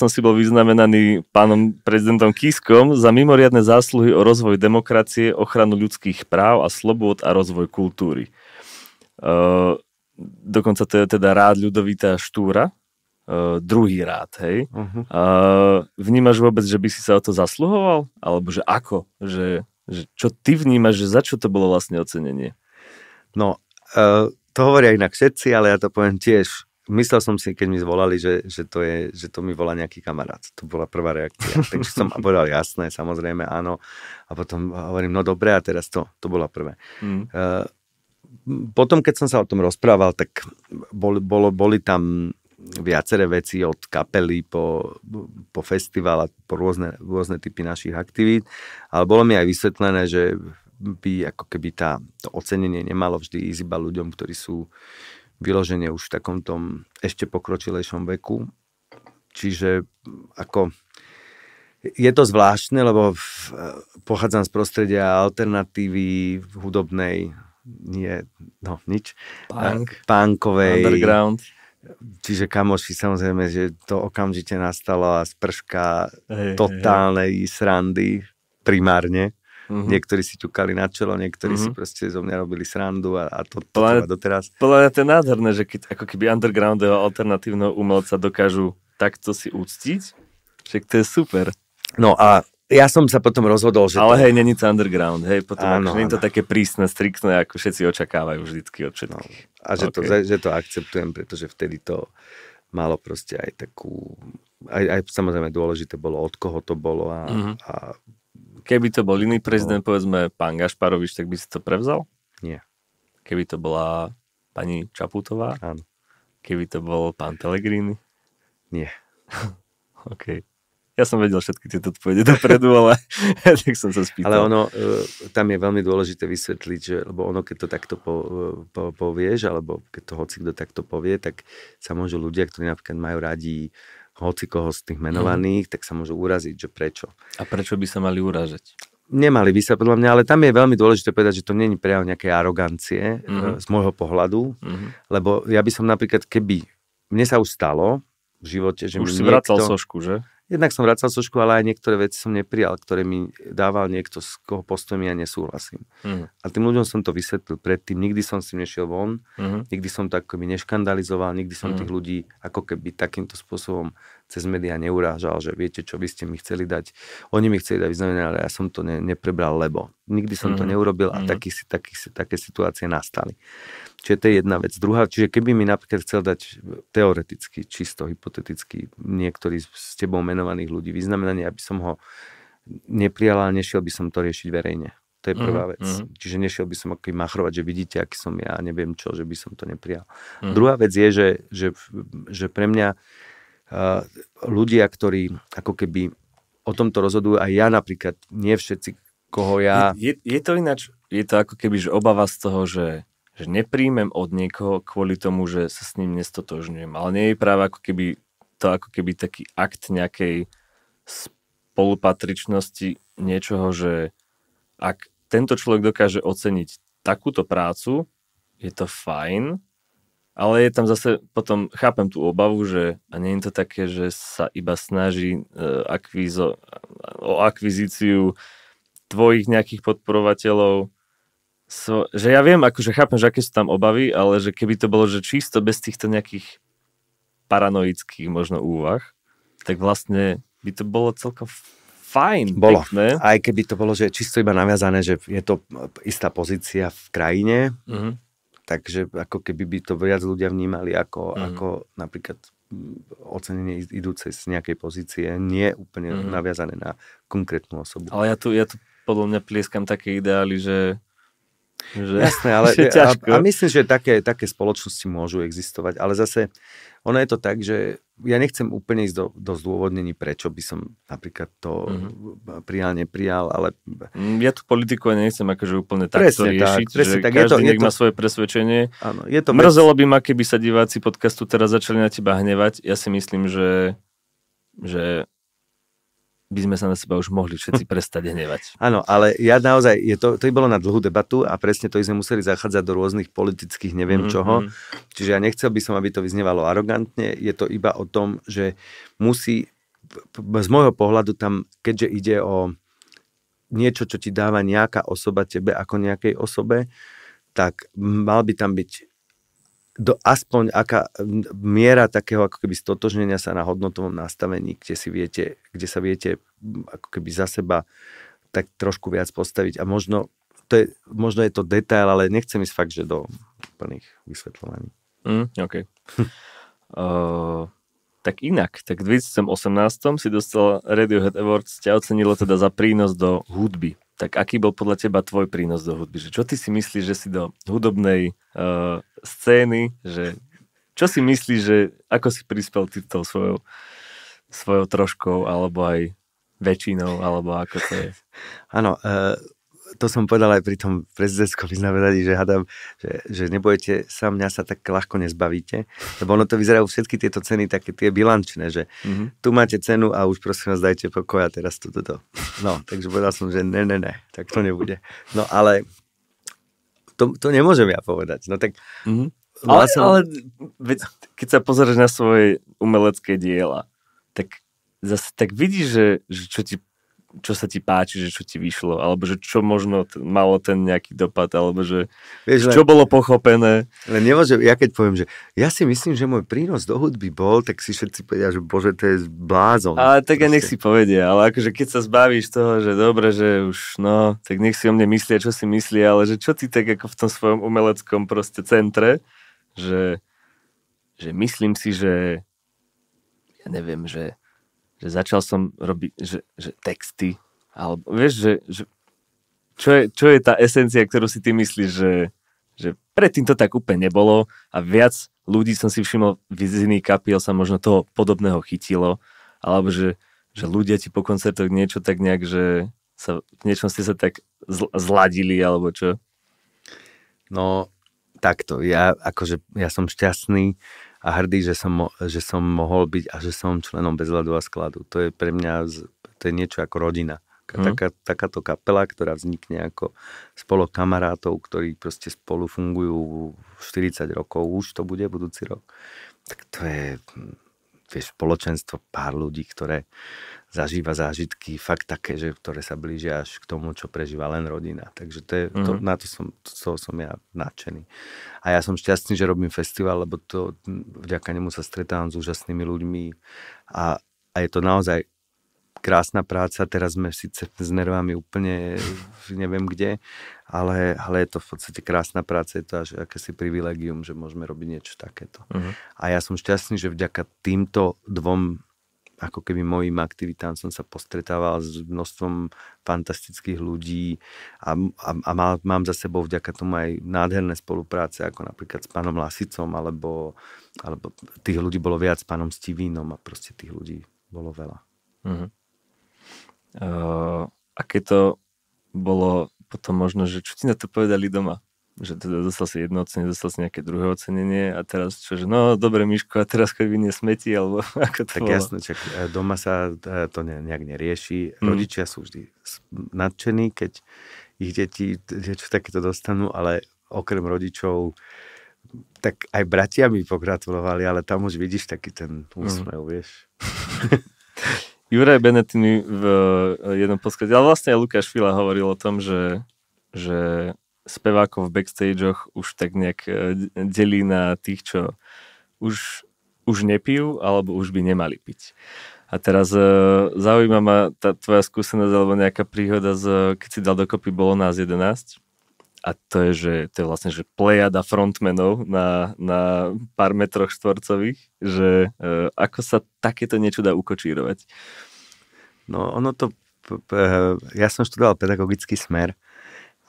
si bol vyznamenaný pánom prezidentom Kiskom za mimoriadne zásluhy o rozvoj demokracie, ochranu ľudských práv a slobod a rozvoj kultúry. Uh, dokonca to je teda rád ľudovita Štúra, uh, druhý rád, hej. Uh-huh. Uh, vnímaš vôbec, že by si sa o to zasluhoval? Alebo že ako? Že, že čo ty vnímaš, že za čo to bolo vlastne ocenenie? No, uh, to hovoria inak všetci, ale ja to poviem tiež. Myslel som si, keď mi zvolali, že, že, to, je, že to mi volá nejaký kamarát. To bola prvá reakcia. (laughs) Takže som povedal, jasné, samozrejme, áno. A potom hovorím, no dobre, a teraz to. To bola prvé. Mm. Uh, potom, keď som sa o tom rozprával, tak bol, bol, boli tam viaceré veci od kapely po, po festival a po rôzne, rôzne typy našich aktivít, ale bolo mi aj vysvetlené, že by ako keby tá, to ocenenie nemalo vždy ísť iba ľuďom, ktorí sú vyložené už v takom tom ešte pokročilejšom veku. Čiže ako je to zvláštne, lebo v, pochádzam z prostredia alternatívy hudobnej, nie, no nič, punk, punkovej, underground. Čiže kamoši samozrejme, že to okamžite nastalo a sprška hey, totálnej hey. srandy primárne. Uh-huh. Niektorí si ťukali na čelo, niektorí uh-huh. si mhm. proste zo mňa robili srandu a, a to, to Plane, doteraz. Podľa mňa to je nádherné, že keď, ako keby undergroundového alternatívneho umelca dokážu takto si úctiť, však to je super. No a ja som sa potom rozhodol, že... Ale to... hej, není to underground, hej, potom áno, akože je to také prísne, striktné, ako všetci očakávajú vždycky od no, všetkých. No. A že, okay. to, že to akceptujem, pretože vtedy to malo proste aj takú... Aj, aj samozrejme dôležité bolo, od koho to bolo a... Mm-hmm. a... Keby to bol iný prezident, no. povedzme pán Gašparovič, tak by si to prevzal? Nie. Keby to bola pani Čaputová? Áno. Keby to bol pán Pellegrini? Nie. (laughs) OK. Ja som vedel všetky tieto odpovede dopredu, ale (laughs) tak som sa spýtal. Ale ono, e, tam je veľmi dôležité vysvetliť, že, lebo ono, keď to takto po, e, po, povieš, alebo keď to hoci kto takto povie, tak sa môžu ľudia, ktorí napríklad majú radi hoci koho z tých menovaných, mm. tak sa môžu uraziť, že prečo. A prečo by sa mali uražať? Nemali by sa, podľa mňa, ale tam je veľmi dôležité povedať, že to není prejav nejakej arogancie mm-hmm. z môjho pohľadu, mm-hmm. lebo ja by som napríklad, keby, mne sa už stalo v živote, že už si niekto... vracal sošku, že? jednak som vracal sošku, ale aj niektoré veci som neprijal, ktoré mi dával niekto, z koho postojmi ja nesúhlasím. Uh-huh. A tým ľuďom som to vysvetlil predtým, nikdy som si nešiel von, uh-huh. nikdy som to akoby neškandalizoval, nikdy som uh-huh. tých ľudí ako keby takýmto spôsobom cez médiá neurážal, že viete čo, vy ste mi chceli dať, oni mi chceli dať vyznamenie, ale ja som to ne, neprebral, lebo nikdy som mm-hmm. to mhm. neurobil a mm-hmm. taký, taký, také situácie nastali. Čiže to je jedna vec. Druhá, čiže keby mi napríklad chcel dať teoreticky, čisto hypoteticky niektorý z tebou menovaných ľudí vyznamenanie, aby som ho neprijal, a nešiel by som to riešiť verejne. To je mhm, prvá vec. Mm-hmm. Čiže nešiel by som aký machrovať, že vidíte, aký som ja, neviem čo, že by som to neprijal. Mm-hmm. Druhá vec je, že, že, že pre mňa uh, Eh, ľudia, ktorí ako keby o tomto rozhodujú, aj ja napríklad, nie všetci, koho ja... Je, je to ináč, je to ako keby že obava z toho, že, že nepríjmem od niekoho kvôli tomu, že sa s ním nestotožňujem, ale nie je práve ako keby to ako keby taký akt nejakej spolupatričnosti niečoho, že ak tento človek dokáže oceniť takúto prácu, je to fajn, ale je tam zase, potom chápem tú obavu, že a nie je to také, že sa iba snaží uh, e, akvizo, o akvizíciu tvojich nejakých podporovateľov. So, že ja viem, akože chápem, že aké sú tam obavy, ale že keby to bolo, že čisto bez týchto nejakých paranoických možno úvah, tak vlastne by to bolo celkom fajn. Bolo. Pekné. Aj keby to bolo, že čisto iba naviazané, že je to istá pozícia v krajine, mm-hmm Takže ako keby by to viac ľudia vnímali ako, mm. ako napríklad mm, ocenenie idúce z nejakej pozície, nie úplne mm. naviazané na konkrétnu osobu. Ale ja tu, ja tu podľa mňa plieskam také ideály, že že, Jasné, (laughs) ale že a, a myslím, že také, také spoločnosti môžu existovať, ale zase ono je to tak, že ja nechcem úplne ísť do, do zdôvodnení, prečo by som napríklad to mm-hmm. prijal, neprijal, ale... Mm, ja tú politiku nechcem akože úplne takto presne riešiť, tak, presne že tak. každý je to, je to... má svoje presvedčenie. Áno, je to Mrzelo by ma, keby sa diváci podcastu teraz začali na teba hnevať. Ja si myslím, že, že by sme sa na seba už mohli všetci (laughs) prestať hnevať. Áno, ale ja naozaj, je to, to by bolo na dlhú debatu a presne to by sme museli zachádzať do rôznych politických neviem mm-hmm. čoho. Čiže ja nechcel by som, aby to vyznevalo arogantne. Je to iba o tom, že musí, z môjho pohľadu tam, keďže ide o niečo, čo ti dáva nejaká osoba tebe ako nejakej osobe, tak mal by tam byť do, aspoň aká miera takého ako keby stotožnenia sa na hodnotovom nastavení, kde, si viete, kde sa viete ako keby za seba tak trošku viac postaviť. A možno, to je, možno je to detail, ale nechcem ísť fakt, že do plných vysvetľovaní. Mm, OK. uh, (laughs) tak inak, tak v 2018 si dostal Radiohead Awards, ťa ocenilo teda za prínos do hudby tak aký bol podľa teba tvoj prínos do hudby? Že čo ty si myslíš, že si do hudobnej uh, scény, že čo si myslíš, že ako si prispel ty tou svojou, svojou troškou, alebo aj väčšinou, alebo ako to je? Áno, uh, to som povedal aj pri tom prezidentskom vyznamenaní, že hádam, že, že nebojete sa, mňa sa tak ľahko nezbavíte, lebo ono to vyzerajú všetky tieto ceny také tie bilančné, že mm-hmm. tu máte cenu a už prosím vás dajte pokoja teraz toto. To, to. No, takže povedal som, že ne, ne, ne, tak to nebude. No ale to, to nemôžem ja povedať. No tak mm-hmm. Ale, som... ale veď, keď sa pozrieš na svoje umelecké diela, tak zase tak vidíš, že, že čo ti čo sa ti páči, že čo ti vyšlo, alebo že čo možno t- malo ten nejaký dopad, alebo že Vieš, čo len, bolo pochopené. Len nemôže, ja keď poviem, že ja si myslím, že môj prínos do hudby bol, tak si všetci povedia, že bože, to je blázon. Ale tak proste. ja nech si povedia, ale akože keď sa zbavíš toho, že dobre, že už no, tak nech si o mne myslia, čo si myslia, ale že čo ty tak ako v tom svojom umeleckom proste centre, že, že myslím si, že ja neviem, že že začal som robiť, že, že texty, alebo vieš, že, že čo, je, čo je tá esencia, ktorú si ty myslíš, že, že predtým to tak úplne nebolo a viac ľudí som si všimol, v iných kapiel sa možno toho podobného chytilo, alebo že, že ľudia ti po koncertoch niečo tak nejak, že sa, v niečom ste sa tak zl- zladili, alebo čo? No, takto. Ja, akože, ja som šťastný, a hrdý, že som, že som mohol byť a že som členom bezhľadu a skladu. To je pre mňa, to je niečo ako rodina. Mhm. Taká, hmm. Takáto kapela, ktorá vznikne ako spolo kamarátov, ktorí proste spolu fungujú 40 rokov, už to bude budúci rok. Tak to je hm, vieš, spoločenstvo pár ľudí, ktoré zažíva zážitky fakt také, že, ktoré sa blížia až k tomu, čo prežíva len rodina. Takže to je, mm-hmm. to, mhm. na to som, to, to som ja nadšený. A ja som šťastný, že robím festival, lebo to, vďaka nemu sa stretávam s úžasnými ľuďmi a, a je to naozaj krásna práca, teraz sme síce s nervami úplne neviem kde, ale, ale je to v podstate krásna práca, je to až akési privilegium, že môžeme robiť niečo takéto. Uh-huh. A ja som šťastný, že vďaka týmto dvom ako keby mojim aktivitám som sa postretával s množstvom fantastických ľudí a, a, a má, mám za sebou vďaka tomu aj nádherné spolupráce, ako napríklad s pánom Lasicom, alebo, alebo tých ľudí bolo viac s pánom Stivínom a proste tých ľudí bolo veľa. Uh-huh. Mhm. Ehm, uh, aké to bolo potom možno, že čo ti na to povedali doma? že teda dostal si jedno ocenenie, dostal si nejaké druhé ocenenie a teraz čo, že no dobre Miško a teraz keď vynie smeti alebo (laughs) ako to Tak bolo? jasne, čak, e, doma sa e, to nejak nerieši, mhm. rodičia mm. sú vždy nadšení, keď ich deti niečo takéto dostanú, ale okrem rodičov tak aj bratia mi pogratulovali, ale tam už vidíš taký ten mhm. úsmev, mm. vieš. (laughs) Juraj Benetini v e, jednom podcaste, ale vlastne aj Lukáš Fila hovoril o tom, že, že spevákov v backstageoch už tak nejak e, delí na tých, čo už, už nepijú alebo už by nemali piť. A teraz e, zaujíma ma tá tvoja skúsenosť alebo nejaká príhoda, z, keď si dal dokopy Bolo nás 11 a to je, že to je vlastne že plejada frontmenov na, na pár metroch štvorcových, že e, ako sa takéto niečo dá ukočírovať? No ono to, ja som študoval pedagogický smer,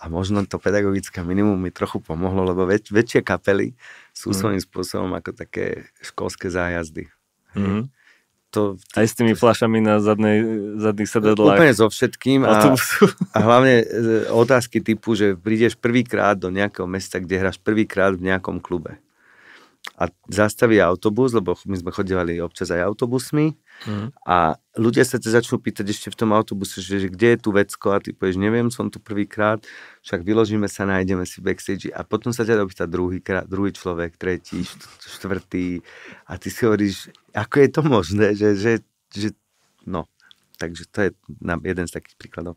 a možno to pedagogické minimum mi trochu pomohlo, lebo väč- väčšie kapely sú mm. svojím spôsobom ako také školské zájazdy. Mm. To, to, Aj s tými flašami na zadnej, zadných sedadlách. Úplne so všetkým a, a hlavne e, otázky typu, že prídeš prvýkrát do nejakého mesta, kde hráš prvýkrát v nejakom klube a zastaví autobus, lebo my sme chodívali občas aj autobusmi mm. a ľudia sa te začnú pýtať ešte v tom autobuse, že, že kde je tu vecko a ty povieš, neviem, som tu prvýkrát, však vyložíme sa, nájdeme si backstage a potom sa ťa dopýta druhý, krát, druhý človek, tretí, štvrtý a ty si hovoríš, ako je to možné, že, že, že no, takže to je jeden z takých príkladov.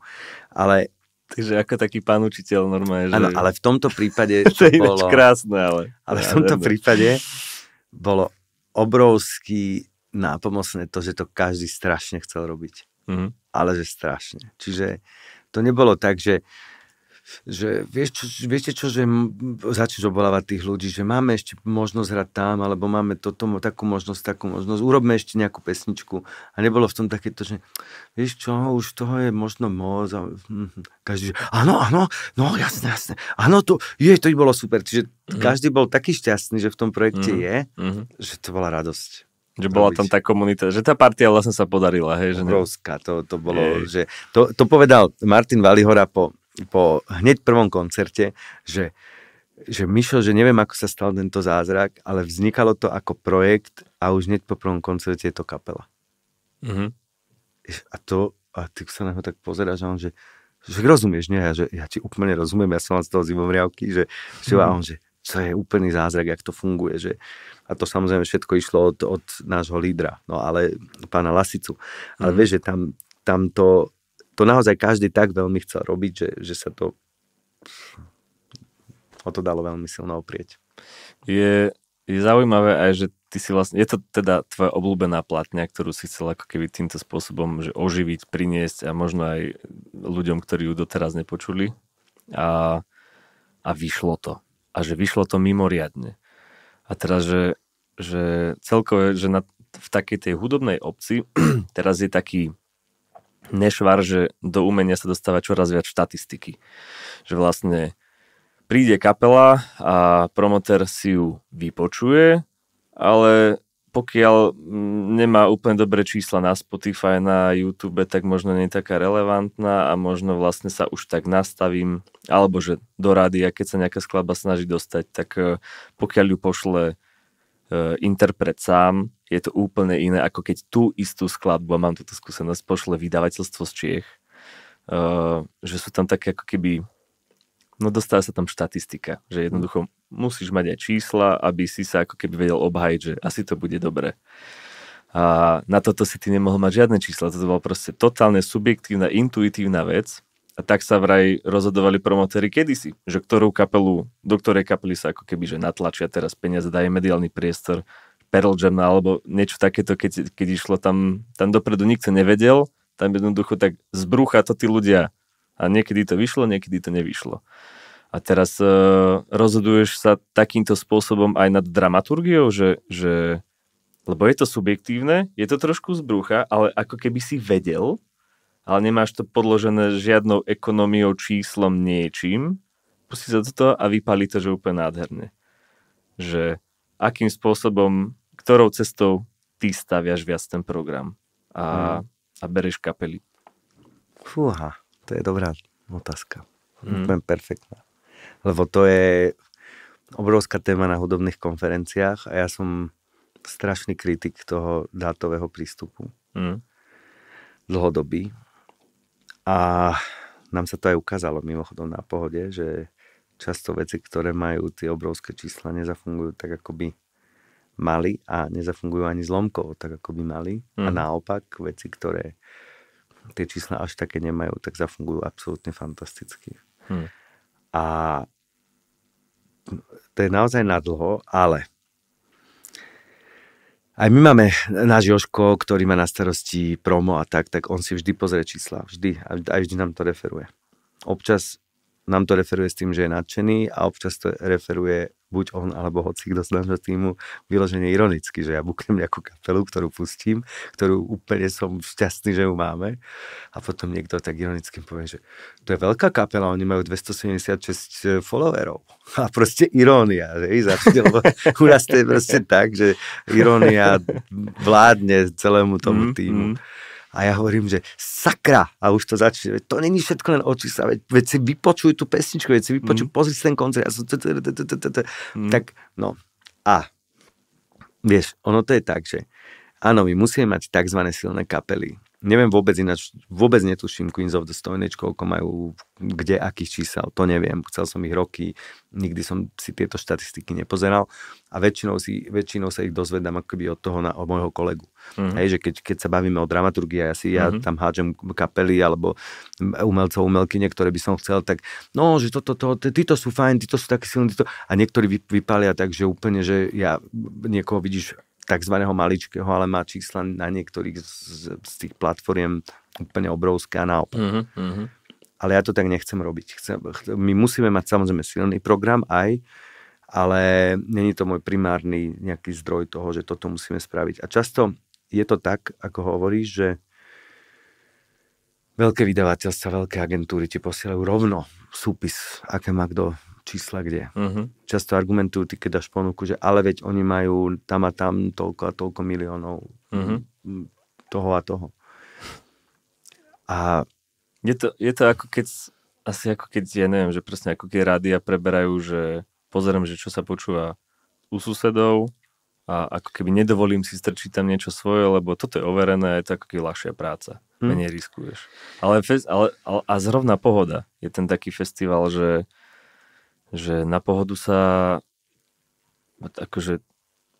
Ale Takže ako taký pán učiteľ normálne. Že... Ano, ale v tomto prípade... (laughs) to je bolo... krásne, ale... Ale v tomto prípade bolo obrovský nápomocné to, že to každý strašne chcel robiť. Mm-hmm. Ale že strašne. Čiže to nebolo tak, že že vieš, čo, viete čo, že začneš obolávať tých ľudí, že máme ešte možnosť hrať tam, alebo máme toto, takú možnosť, takú možnosť, urobme ešte nejakú pesničku. A nebolo v tom takéto, že vieš čo, už toho je možno moc. A, hm, hm. každý, že áno, áno, no jasne, jasne, áno, to, je, to by bolo super. Čiže mm-hmm. každý bol taký šťastný, že v tom projekte mm-hmm. je, mm-hmm. že to bola radosť. Že bola tam tá komunita, že tá partia vlastne sa podarila. Hej, že Obrovská, to, to bolo, hej. že to, to povedal Martin Valihora po po hneď prvom koncerte, že, že Mišo, že neviem, ako sa stal tento zázrak, ale vznikalo to ako projekt a už hneď po prvom koncerte je to kapela. Mm-hmm. A to, a ty sa na ho tak pozeráš a on, že, že rozumieš, nie? Ja, že ja ti úplne rozumiem, ja som z toho zimom riavky, že, mm-hmm. že mhm. a on, že to je úplný zázrak, jak to funguje. Že... A to samozrejme všetko išlo od, od nášho lídra, no ale pána Lasicu. Ale mm. vieš, že tam, tam to to naozaj každý tak veľmi chcel robiť, že, že sa to o to dalo veľmi silno oprieť. Je, je zaujímavé aj, že ty si vlastne, je to teda tvoja obľúbená platňa, ktorú si chcel ako keby týmto spôsobom že oživiť, priniesť a možno aj ľuďom, ktorí ju doteraz nepočuli. A, a vyšlo to. A že vyšlo to mimoriadne. A teraz, že, že celkové, že na, v takej tej hudobnej obci (clears throat) teraz je taký nešvar, že do umenia sa dostáva čoraz viac štatistiky. Že vlastne príde kapela a promotér si ju vypočuje, ale pokiaľ mm, nemá úplne dobré čísla na Spotify, na YouTube, tak možno nie je taká relevantná a možno vlastne sa už tak nastavím, alebo že do rádia, keď sa nejaká skladba snaží dostať, tak eh, pokiaľ ju pošle Eh, interpret sám, je to úplne iné, ako keď tú istú skladbu, a mám túto skúsenosť, pošle vydavateľstvo z Čiech, eh, že sú tam také ako keby, no dostáva sa tam štatistika, že mhm. jednoducho musíš mať aj čísla, aby si sa ako keby vedel obhajiť, že asi to bude dobre. A na toto si ty nemohol mať žiadne čísla, to bola proste totálne subjektívna, intuitívna vec, a tak sa vraj rozhodovali promotéry kedysi, že ktorú kapelu, do ktorej kapely sa ako keby že natlačia teraz peniaze, dajú mediálny priestor, Pearl Jam alebo niečo takéto, keď, keď išlo tam, tam dopredu nikto nevedel, tam jednoducho tak zbrúcha to tí ľudia. A niekedy to vyšlo, niekedy to nevyšlo. A teraz e, rozhoduješ sa takýmto spôsobom aj nad dramaturgiou, že, že lebo je to subjektívne, je to trošku zbrucha, ale ako keby si vedel, ale nemáš to podložené žiadnou ekonomiou, číslom, niečím, pustí sa toto a vypálí to, že úplne nádherne. Že akým spôsobom, ktorou cestou ty staviaš viac ten program a, mm. a bereš kapely. Fúha, to je dobrá otázka. Mm. Úplne perfektná. Lebo to je obrovská téma na hudobných konferenciách a ja som strašný kritik toho dátového prístupu. Mm. Dlhodobý. A nám sa to aj ukázalo mimochodom na pohode, že často veci, ktoré majú tie obrovské čísla, nezafungujú tak, ako by mali a nezafungujú ani zlomkovo tak, ako by mali. Mm. A mhm. naopak, veci, ktoré tie čísla až také nemajú, tak zafungujú absolútne fantasticky. Mm. A to je naozaj na dlho, ale aj my máme náš Joško, ktorý má na starosti promo a tak, tak on si vždy pozrie čísla, vždy, aj vždy nám to referuje. Občas nám to referuje s tým, že je nadšený a občas to referuje buď on alebo hoci kto z nášho týmu vyložene ironicky, že ja buknem nejakú kapelu, ktorú pustím, ktorú úplne som šťastný, že ju máme a potom niekto tak ironicky povie, že to je veľká kapela, oni majú 276 e, followerov (laughs) a proste irónia, že i lebo (laughs) u nás to je proste tak, že irónia vládne celému tomu mhm, týmu. Mm, mm. A ja hovorím, že sakra, a už to začne, to není všetko len oči sa, veď, veď si vypočuj tú pesničku, veď si vypočuj, mm. pozri si ten koncert, som... Mhm. Mm. Tak, no. A vieš, ono to je tak, že áno, my musíme mať tzv. silné kapely, neviem vôbec ináč, vôbec netuším Queens of the Stone Age, koľko majú, kde, akých čísel, to neviem, chcel som ich roky, nikdy som si tieto štatistiky nepozeral a väčšinou, si, väčšinou sa ich dozvedám akoby od toho, na, od môjho kolegu. Mm-hmm. Hej, že keď, keď sa bavíme o dramaturgii a ja si mm-hmm. ja mhm. tam hádžem kapely alebo umelcov, umelky, niektoré by som chcel, tak no, že toto, to, to, títo sú fajn, títo sú takí silní, títo... a niektorí vypália tak, že úplne, že ja niekoho vidíš tzv. maličkého, ale má čísla na niektorých z, z tých platform úplne obrovské a naopak. uh-huh. Ale ja to tak nechcem robiť. Chcem, my musíme mať samozrejme silný program aj, ale není to môj primárny nejaký zdroj toho, že toto musíme spraviť. A často je to tak, ako hovoríš, že veľké vydavateľstva, veľké agentúry ti posielajú rovno súpis, aké má kto čísla kde. Uh-huh. Často argumentujú, ty keď dáš ponuku, že ale veď oni majú tam a tam toľko a toľko miliónov uh-huh. toho a toho. A je to, je to ako keď, asi ako keď, ja neviem, že presne ako keď rádia preberajú, že pozerám, že čo sa počúva u susedov a ako keby nedovolím si strčiť tam niečo svoje, lebo toto je overené a je to ako keby ľahšia práca. Hmm. Menej riskuješ. Ale, fest, ale, ale, a zrovna pohoda je ten taký festival, že že na pohodu sa akože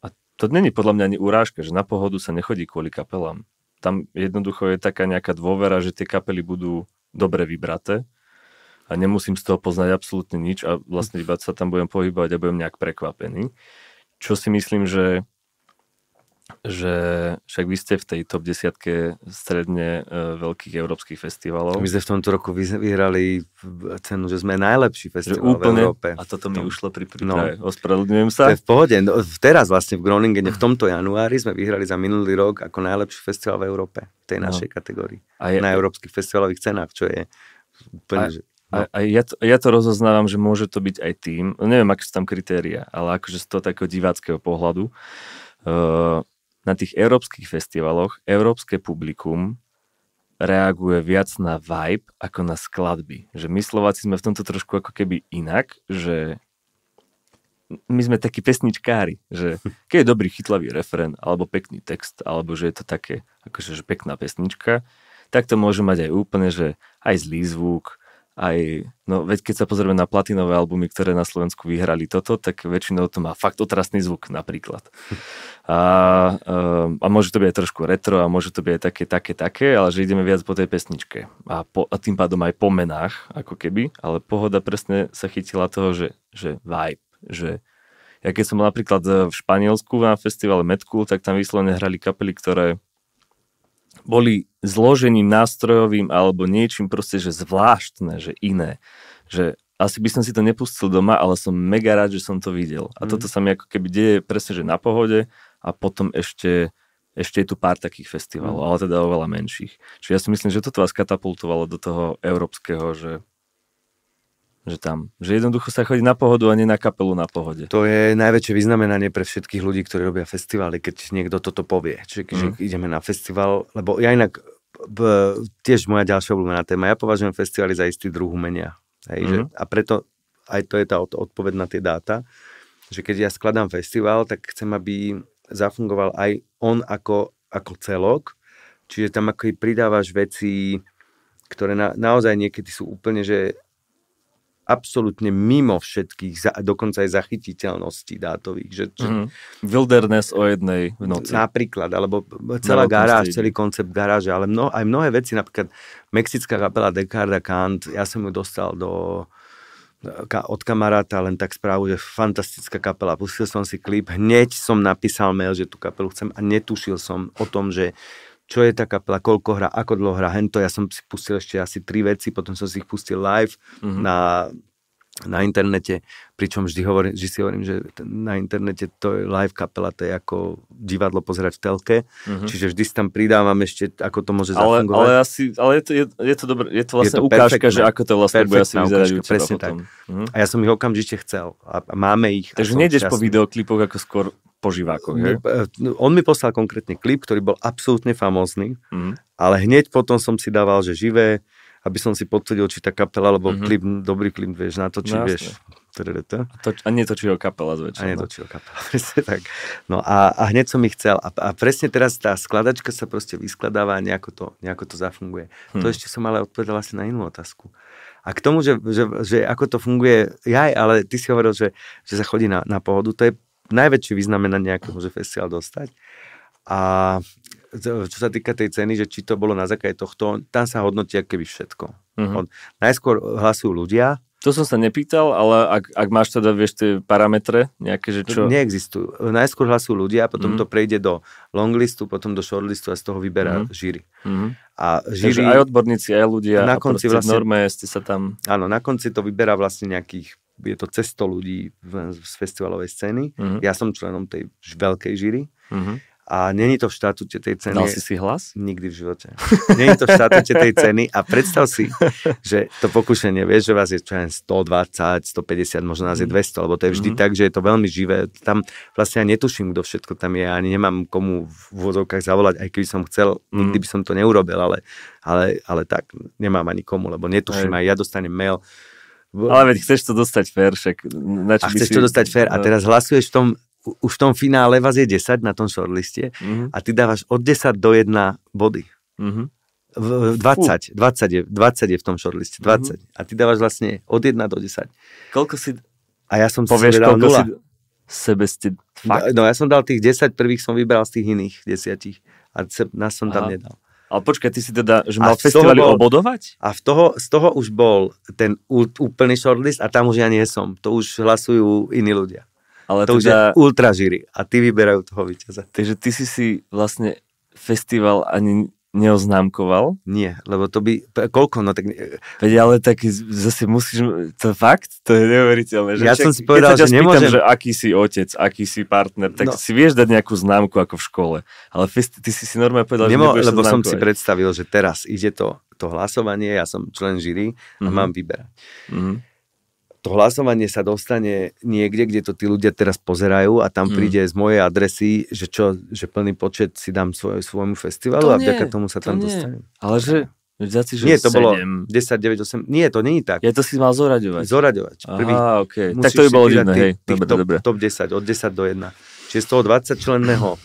a to není podľa mňa ani urážka, že na pohodu sa nechodí kvôli kapelám. Tam jednoducho je taká nejaká dôvera, že tie kapely budú dobre vybraté a nemusím z toho poznať absolútne nič a vlastne iba sa tam budem pohybovať a budem nejak prekvapený. Čo si myslím, že že však vy ste v tej top desiatke stredne e, veľkých európskych festivalov. My sme v tomto roku vyhrali cenu, že sme najlepší festival úplne, v Európe. A toto mi ušlo pri príprave. No. Ospravedlňujem sa. To je v pohode. No, teraz vlastne v Groningene v tomto januári sme vyhrali za minulý rok ako najlepší festival v Európe. V tej no. našej no. kategórii. A je... Na európskych festivalových cenách, čo je úplne... A... Že... No. A, a ja, to, ja to rozoznávam, že môže to byť aj tým, neviem, aké sú tam kritéria, ale akože z toho takého diváckého pohľadu, uh, na tých európskych festivaloch európske publikum reaguje viac na vibe ako na skladby. Že my Slováci sme v tomto trošku ako keby inak, že my sme takí pesničkári, že (laughs) keď je dobrý chytlavý refren, alebo pekný text, alebo že je to také, akože že pekná pesnička, tak to môže mať aj úplne, že aj zlý zvuk, aj, no veď keď sa pozrieme na platinové albumy, ktoré na Slovensku vyhrali toto, tak väčšinou to má fakt otrasný zvuk napríklad. (laughs) A, ehm, a môže to byť aj trošku retro a môže to byť aj také, také, také, ale že ideme viac po tej pesničke a, po, a tým pádom aj po menách, ako keby, ale pohoda presne sa chytila toho, že, že vibe, že ja keď som napríklad e, v Španielsku na festivale Medcool, tak tam vyslovene hrali kapely, ktoré boli zložením nástrojovým alebo niečím proste, že zvláštne, že iné. Že asi by som si to nepustil doma, ale som mega rád, že som to videl. A mm. toto sa mi ako keby deje presne, že na pohode a potom ešte ešte je tu pár takých festivalov, mm. ale teda oveľa menších. Čiže ja si myslím, že toto vás katapultovalo do toho európskeho, že že tam. Že jednoducho sa chodí na pohodu a nie na kapelu na pohode. To je najväčšie vyznamenanie pre všetkých ľudí, ktorí robia festivály, keď niekto toto povie. Čiže mm. ideme na festival, lebo ja inak, b, tiež moja ďalšia obľúbená téma, ja považujem festivály za istý druh umenia. Hej, mm. že, mhm. a preto aj to je tá od, odpoveď na tie dáta, že keď ja skladám festival, tak chcem, aby zafungoval aj on ako, ako celok, čiže tam ako pridávaš veci, ktoré na, naozaj niekedy sú úplne, že absolútne mimo všetkých, za, dokonca aj zachytiteľností dátových. Že, že... Mm. Wilderness o jednej v noci. Napríklad, alebo celá garáž, celý koncept garáže, ale mno, aj mnohé veci, napríklad mexická kapela Descartes Kant, ja som ju dostal do, od kamaráta len tak správu, že fantastická kapela. Pustil som si klip, hneď som napísal mail, že tú kapelu chcem a netušil som o tom, že čo je tá kapela, koľko hra, ako dlho hra, hento. Ja som si pustil ešte asi tri veci, potom som si ich pustil live mm-hmm. na, na internete, pričom vždy, hovorím, vždy si hovorím, že na internete to je live kapela, to je ako divadlo pozerať v telke, mm-hmm. čiže vždy si tam pridávam ešte, ako to môže ale, zafungovať. Ale, asi, ale je, to, je, je to dobré, je to vlastne je to ukážka, perfektné, že ako to vlastne bude asi vyzerať ukážka, presne tak. Mm-hmm. A ja som ich okamžite chcel a, a máme ich. Takže nejdeš po videoklipoch ako skôr poživákoch, že? E, no, on mi poslal konkrétne klip, ktorý bol absolútne famózny, mm. ale hneď potom som si dával, že živé, aby som si potvrdil, či tá kapela, alebo mm-hmm. klip, dobrý klip, vieš, natočí, no, vieš. A, to, a netočí ho kapela zväčša. A no. netočí ho kapela, (laughs) presne tak. No a, a hneď som ich chcel. A, a presne teraz tá skladačka sa proste vyskladáva a nejako to, nejako to zafunguje. Hmm. To hm. ešte som ale odpovedal asi na inú otázku. A k tomu, že, že, že ako to funguje, aj, ale ty si hovoril, že, že sa chodí na, na pohodu, to je najväčšie vyznamenanie, aké môže festival dostať. A čo sa týka tej ceny, že či to bolo na základe tohto, tam sa hodnotí keby všetko. Mm-hmm. On, najskôr hlasujú ľudia. To som sa nepýtal, ale ak, ak máš teda, vieš, tie parametre nejaké, že čo... Neexistujú. Najskôr hlasujú ľudia, potom mm-hmm. to prejde do longlistu, potom do shortlistu a z toho vyberá mm-hmm. žíry. Mm-hmm. A žíry... Takže aj odborníci, aj ľudia. A na konci a vlastne... norme ste sa tam... Áno, na konci to vyberá vlastne nejakých je to cesto ľudí z festivalovej scény. Mm-hmm. Ja som členom tej veľkej žiry. Mm-hmm. A není to v štatúte tej ceny. Dal si si hlas? Nikdy v živote. (laughs) není to v štatúte tej ceny a predstav si, že to pokušenie, vieš, že vás je čo 120, 150, možno nás je 200, mhm. lebo to je vždy mm-hmm. tak, že je to veľmi živé. Tam vlastne ja netuším, kto všetko tam je, ani nemám komu v vozovkách zavolať, aj keby som chcel, mm-hmm. nikdy by som to neurobil, ale, ale, ale tak nemám ani komu, lebo netuším, aj, aj ja dostanem mail, ale veď chceš to dostať fér, však na čo A chceš si... to dostať fér a no. teraz hlasuješ v tom, už v tom finále vás je 10 na tom shortliste mm-hmm. a ty dávaš od 10 do 1 body. Mm-hmm. V, 20, 20 je, 20 je v tom shortliste, 20. Mm-hmm. A ty dávaš vlastne od 1 do 10. Koľko si... A ja som Povieš, si dal 0. Si... Sebe ste... Fakt? No ja som dal tých 10 prvých, som vybral z tých iných 10 a nás som tam Aha. nedal. Ale počkaj, ty si teda, že mal festivaly obodovať? A v toho, z toho už bol ten úplný shortlist a tam už ja nie som. To už hlasujú iní ľudia. Ale to teda, už je teda- ultra žiry a ty vyberajú toho víťaza. Takže ty si si vlastne festival ani neoznámkoval? Nie, lebo to by... Koľko? No tak... E, Veď ale tak zase musíš... To fakt? To je neuveriteľné. Že ja však, som si povedal, že nemôžem... že aký si otec, aký si partner, tak no. si vieš dať nejakú známku ako v škole. Ale fest, ty si si normálne povedal, Nemo, že Lebo som si predstavil, že teraz ide to, to hlasovanie, ja som člen žiry a mm-hmm. mám vyberať. Mm-hmm to hlasovanie sa dostane niekde, kde to tí ľudia teraz pozerajú a tam hmm. príde z mojej adresy, že čo, že plný počet si dám svoj, svojmu festivalu to a vďaka nie, tomu sa to tam nie. dostanem. Ale že... Zací, že nie, to 7. bolo 10, 9, 8. Nie, to není tak. Ja to si mal zoraďovať. Zoraďovať. Prvý, Aha, okay. Tak to by bolo divné, hej. dobre, top, dobre. top 10, od 10 do 1. Čiže z toho 20 členného e,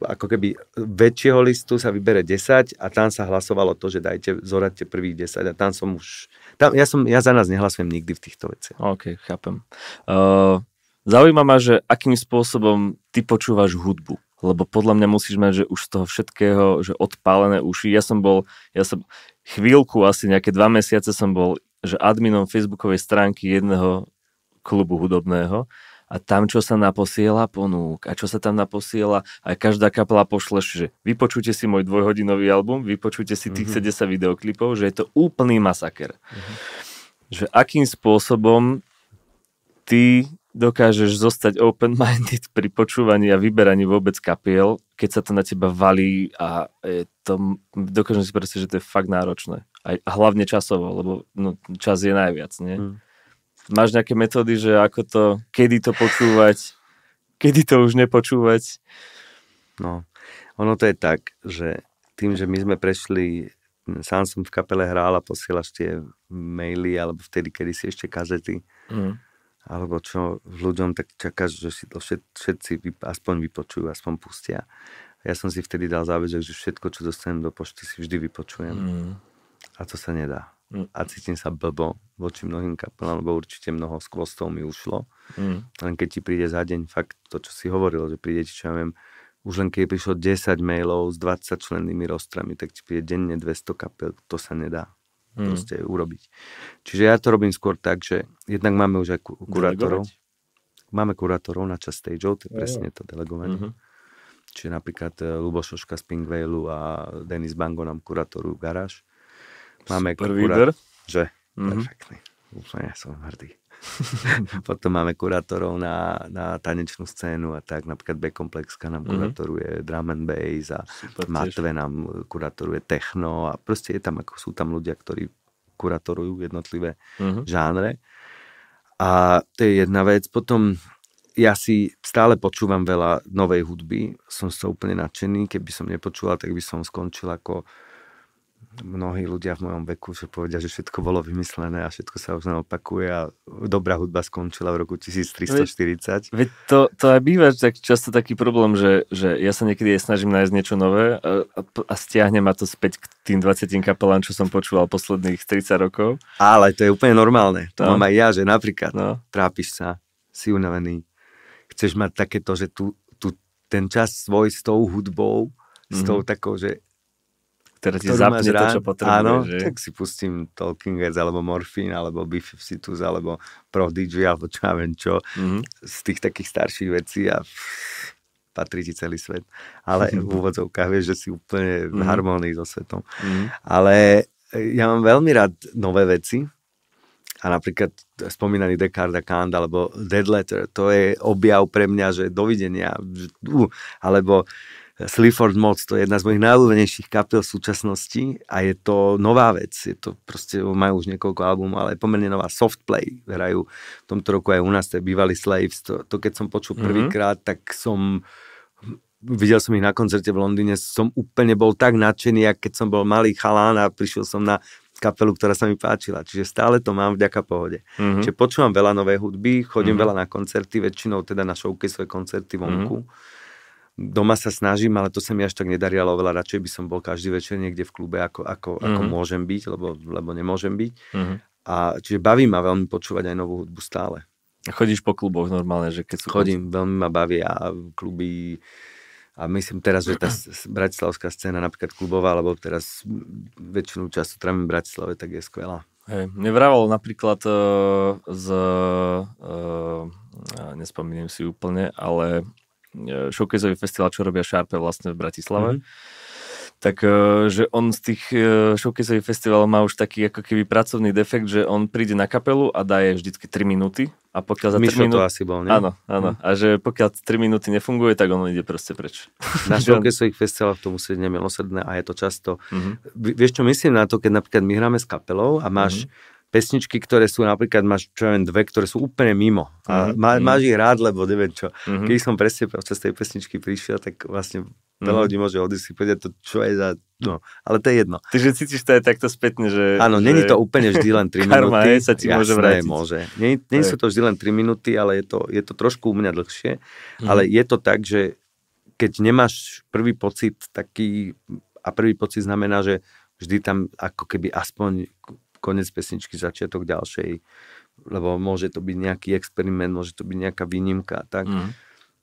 ako keby väčšieho listu sa vybere 10 a tam sa hlasovalo to, že dajte, zoraďte prvých 10 a tam som už tam, ja, som, ja za nás nehlasujem nikdy v týchto veciach. OK, chápem. Uh, zaujíma ma, že akým spôsobom ty počúvaš hudbu lebo podľa mňa musíš mať, že už z toho všetkého, že odpálené uši. Ja som bol, ja som chvíľku, asi nejaké dva mesiace som bol, že adminom facebookovej stránky jedného klubu hudobného a tam, čo sa naposiela ponúk a čo sa tam naposiela aj každá kapela pošle, že vypočujte si môj dvojhodinový album, vypočujte si tých mm-hmm. 70 videoklipov, že je to úplný masaker. Mm-hmm. Že akým spôsobom ty dokážeš zostať open-minded pri počúvaní a vyberaní vôbec kapiel, keď sa to na teba valí a je to, dokážem si predstaviť, že to je fakt náročné. A, a hlavne časovo, lebo no, čas je najviac, nie? Mm. Máš nejaké metódy, že ako to, kedy to počúvať, kedy to už nepočúvať? No, ono to je tak, že tým, že my sme prešli, sám som v kapele hrál a posielaš tie maily, alebo vtedy, kedy si ešte kazety, mm. alebo čo ľuďom, tak čakáš, že si to všetci vyp- aspoň vypočujú, aspoň pustia. Ja som si vtedy dal záväzok, že všetko, čo dostanem do pošty, si vždy vypočujem. Mm. A to sa nedá. Mm. A cítim sa blbo voči mnohým kapelám, lebo určite mnoho skvostov mi ušlo. Mm. Len keď ti príde za deň fakt to, čo si hovoril, že príde ti, čo ja viem, už len keď prišlo 10 mailov s 20 člennými rostrami, tak ti príde denne 200 kapel, to sa nedá mm. proste urobiť. Čiže ja to robím skôr tak, že jednak máme už aj kurátorov. Delegovať. Máme kurátorov na čas stage to je presne to delegovanie. Mm-hmm. Čiže napríklad eh, Lubošoška z Pingvailu a Denis Bango nám kurátorujú garáž máme Prvý kurátor, Že? Mm-hmm. Perfektný. Úplne som hrdý. (laughs) Potom máme kurátorov na, na tanečnú scénu a tak, napríklad B-komplexka nám mm-hmm. drum and bass a Super, Matve tiež. nám kurátoruje techno a proste je tam, ako sú tam ľudia, ktorí kuratorujú jednotlivé mm-hmm. žánre. A to je jedna vec. Potom ja si stále počúvam veľa novej hudby, som z toho úplne nadšený, keby som nepočúval, tak by som skončil ako mnohí ľudia v mojom veku, že povedia, že všetko bolo vymyslené a všetko sa už opakuje a dobrá hudba skončila v roku 1340. Veď, veď to, to aj býva tak často taký problém, že, že ja sa niekedy aj snažím nájsť niečo nové a, a, a stiahne ma to späť k tým 20 kapelám, čo som počúval posledných 30 rokov. Ale to je úplne normálne. To no. mám aj ja, že napríklad no. trápiš sa, si unavený, chceš mať takéto, že tu, tu ten čas svoj s tou hudbou, mm-hmm. s mhm. tou takou, že ktorá ti zapne to, čo potrebuješ. Áno, že? tak si pustím Talking Heads, alebo Morphine, alebo Beef of Situs, alebo Prodigy, alebo čo ja viem čo. Mm-hmm. Z tých takých starších vecí a pff, patrí ti celý svet. Ale (laughs) v úvodzovkách vieš, že si úplne v mm-hmm. harmonii so svetom. Mm-hmm. Ale e, ja mám veľmi rád nové veci a napríklad spomínaný Descartes a Kant alebo Dead Letter, to je objav pre mňa, že dovidenia, že, uh, alebo uh, Sleaford Mods, to je jedna z mojich najľúbenejších kapel v súčasnosti a je to nová vec, je to proste, majú už niekoľko albumov, ale pomerne nová Softplay, hrajú v tomto roku aj u nás, to je bývalý Slaves, to, to keď som počul mm-hmm. prvýkrát, tak som videl som ich na koncerte v Londýne, som úplne bol tak nadšený, ako keď som bol malý chalán a prišiel som na kapelu, ktorá sa mi páčila. Čiže stále to mám vďaka pohode. Mm-hmm. Čiže počúvam veľa novej hudby, chodím mm-hmm. veľa na koncerty, väčšinou teda na showcase koncerty vonku. Mm-hmm doma sa snažím, ale to sa mi až tak nedarí, ale oveľa radšej by som bol každý večer niekde v klube, ako, ako, mm-hmm. ako mhm. môžem byť, lebo, lebo nemôžem byť. Mm-hmm. A čiže baví ma veľmi počúvať aj novú hudbu stále. Chodíš po kluboch normálne, že keď sú... Chodím, veľmi ma baví a kluby... A myslím teraz, že tá bratislavská scéna, napríklad klubová, alebo teraz väčšinu času trávim v Bratislave, tak je skvelá. Hej, mne napríklad uh, z... Uh, eh, eh, nespomínam si úplne, ale E, showcaseový festival, čo robia Šarpe vlastne v Bratislave. Mm-hmm. Tak, e, že on z tých e, showcaseových festivalov má už taký ako keby pracovný defekt, že on príde na kapelu a dá jej vždycky 3 minúty a pokiaľ za 3 minúty... to asi bol, nie? Áno, áno. Hm. A že pokiaľ 3 minúty nefunguje, tak on ide proste preč. (laughs) Na showcaseových festivaloch to musí byť nemilosrdné a je to často... Mm-hmm. Vieš, čo myslím na to, keď napríklad my hráme s kapelou a máš mm-hmm pesničky, ktoré sú napríklad, máš čo viem, dve, ktoré sú úplne mimo. A mm-hmm. má, mhm. máš ich rád, lebo neviem čo. Mm-hmm. Keď som presne počas tej pesničky prišiel, tak vlastne veľa mm-hmm. ľudí môže odísť si povedať to, čo je za... No, ale to je jedno. Takže cítiš to aj takto spätne, že... Áno, že... není to úplne vždy len 3 karma minúty. Karma sa ti môže vrátiť. môže. Není, není sú to vždy len 3 minúty, ale je to, je to trošku u mňa dlhšie. Mm-hmm. Ale je to tak, že keď nemáš prvý pocit taký... A prvý pocit znamená, že vždy tam ako keby aspoň koniec pesničky, začiatok ďalšej, lebo môže to byť nejaký experiment, môže to byť nejaká výnimka. Tak. Mm.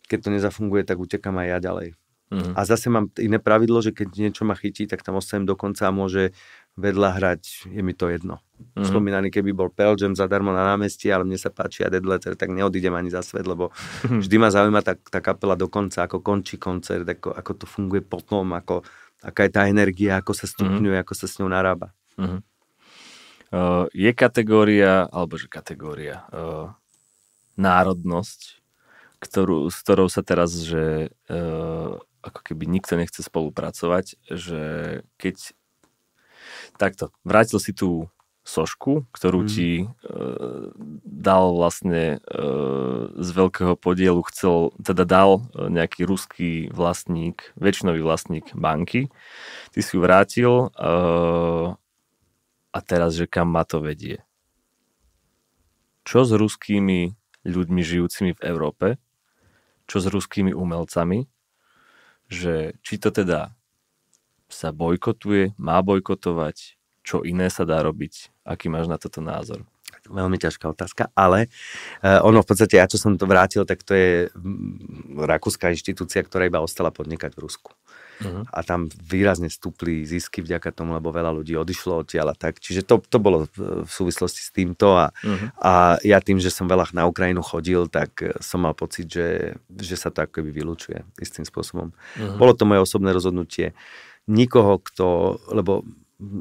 Keď to nezafunguje, tak utekam aj ja ďalej. Mm. A zase mám iné pravidlo, že keď niečo ma chytí, tak tam ostanem dokonca a môže vedľa hrať, je mi to jedno. mm Spomínaný, keby bol Pearl Jam zadarmo na námestí, ale mne sa páči a Dead Letter, tak neodídem ani za svet, lebo (laughs) vždy ma zaujíma tá, tá kapela dokonca, ako končí koncert, ako, ako to funguje potom, ako, aká je tá energia, ako sa stupňuje, mm ako sa s ňou narába. mm Uh, je kategória, alebo že kategória, uh, národnosť, ktorú, s ktorou sa teraz, že uh, ako keby nikto nechce spolupracovať, že keď takto, vrátil si tú sošku, ktorú mm. ti uh, dal vlastne uh, z veľkého podielu, chcel, teda dal nejaký ruský vlastník, väčšinový vlastník banky, ty si ju vrátil uh, a teraz, že kam ma to vedie. Čo s ruskými ľuďmi žijúcimi v Európe, čo s ruskými umelcami, že či to teda sa bojkotuje, má bojkotovať, čo iné sa dá robiť, aký máš na toto názor? Veľmi ťažká otázka, ale eh, ono v podstate, ja čo som to vrátil, tak to je hm, rakúska inštitúcia, ktorá iba ostala podnikať v Rusku uh-huh. a tam výrazne stúpli zisky vďaka tomu, lebo veľa ľudí odišlo odtiaľ a tak. Čiže to, to bolo e, v súvislosti s týmto a, uh-huh. a ja tým, že som veľa na Ukrajinu chodil, tak e, som mal pocit, že, že sa to akoby vylúčuje istým spôsobom. Uh-huh. Bolo to moje osobné rozhodnutie. Nikoho, kto, lebo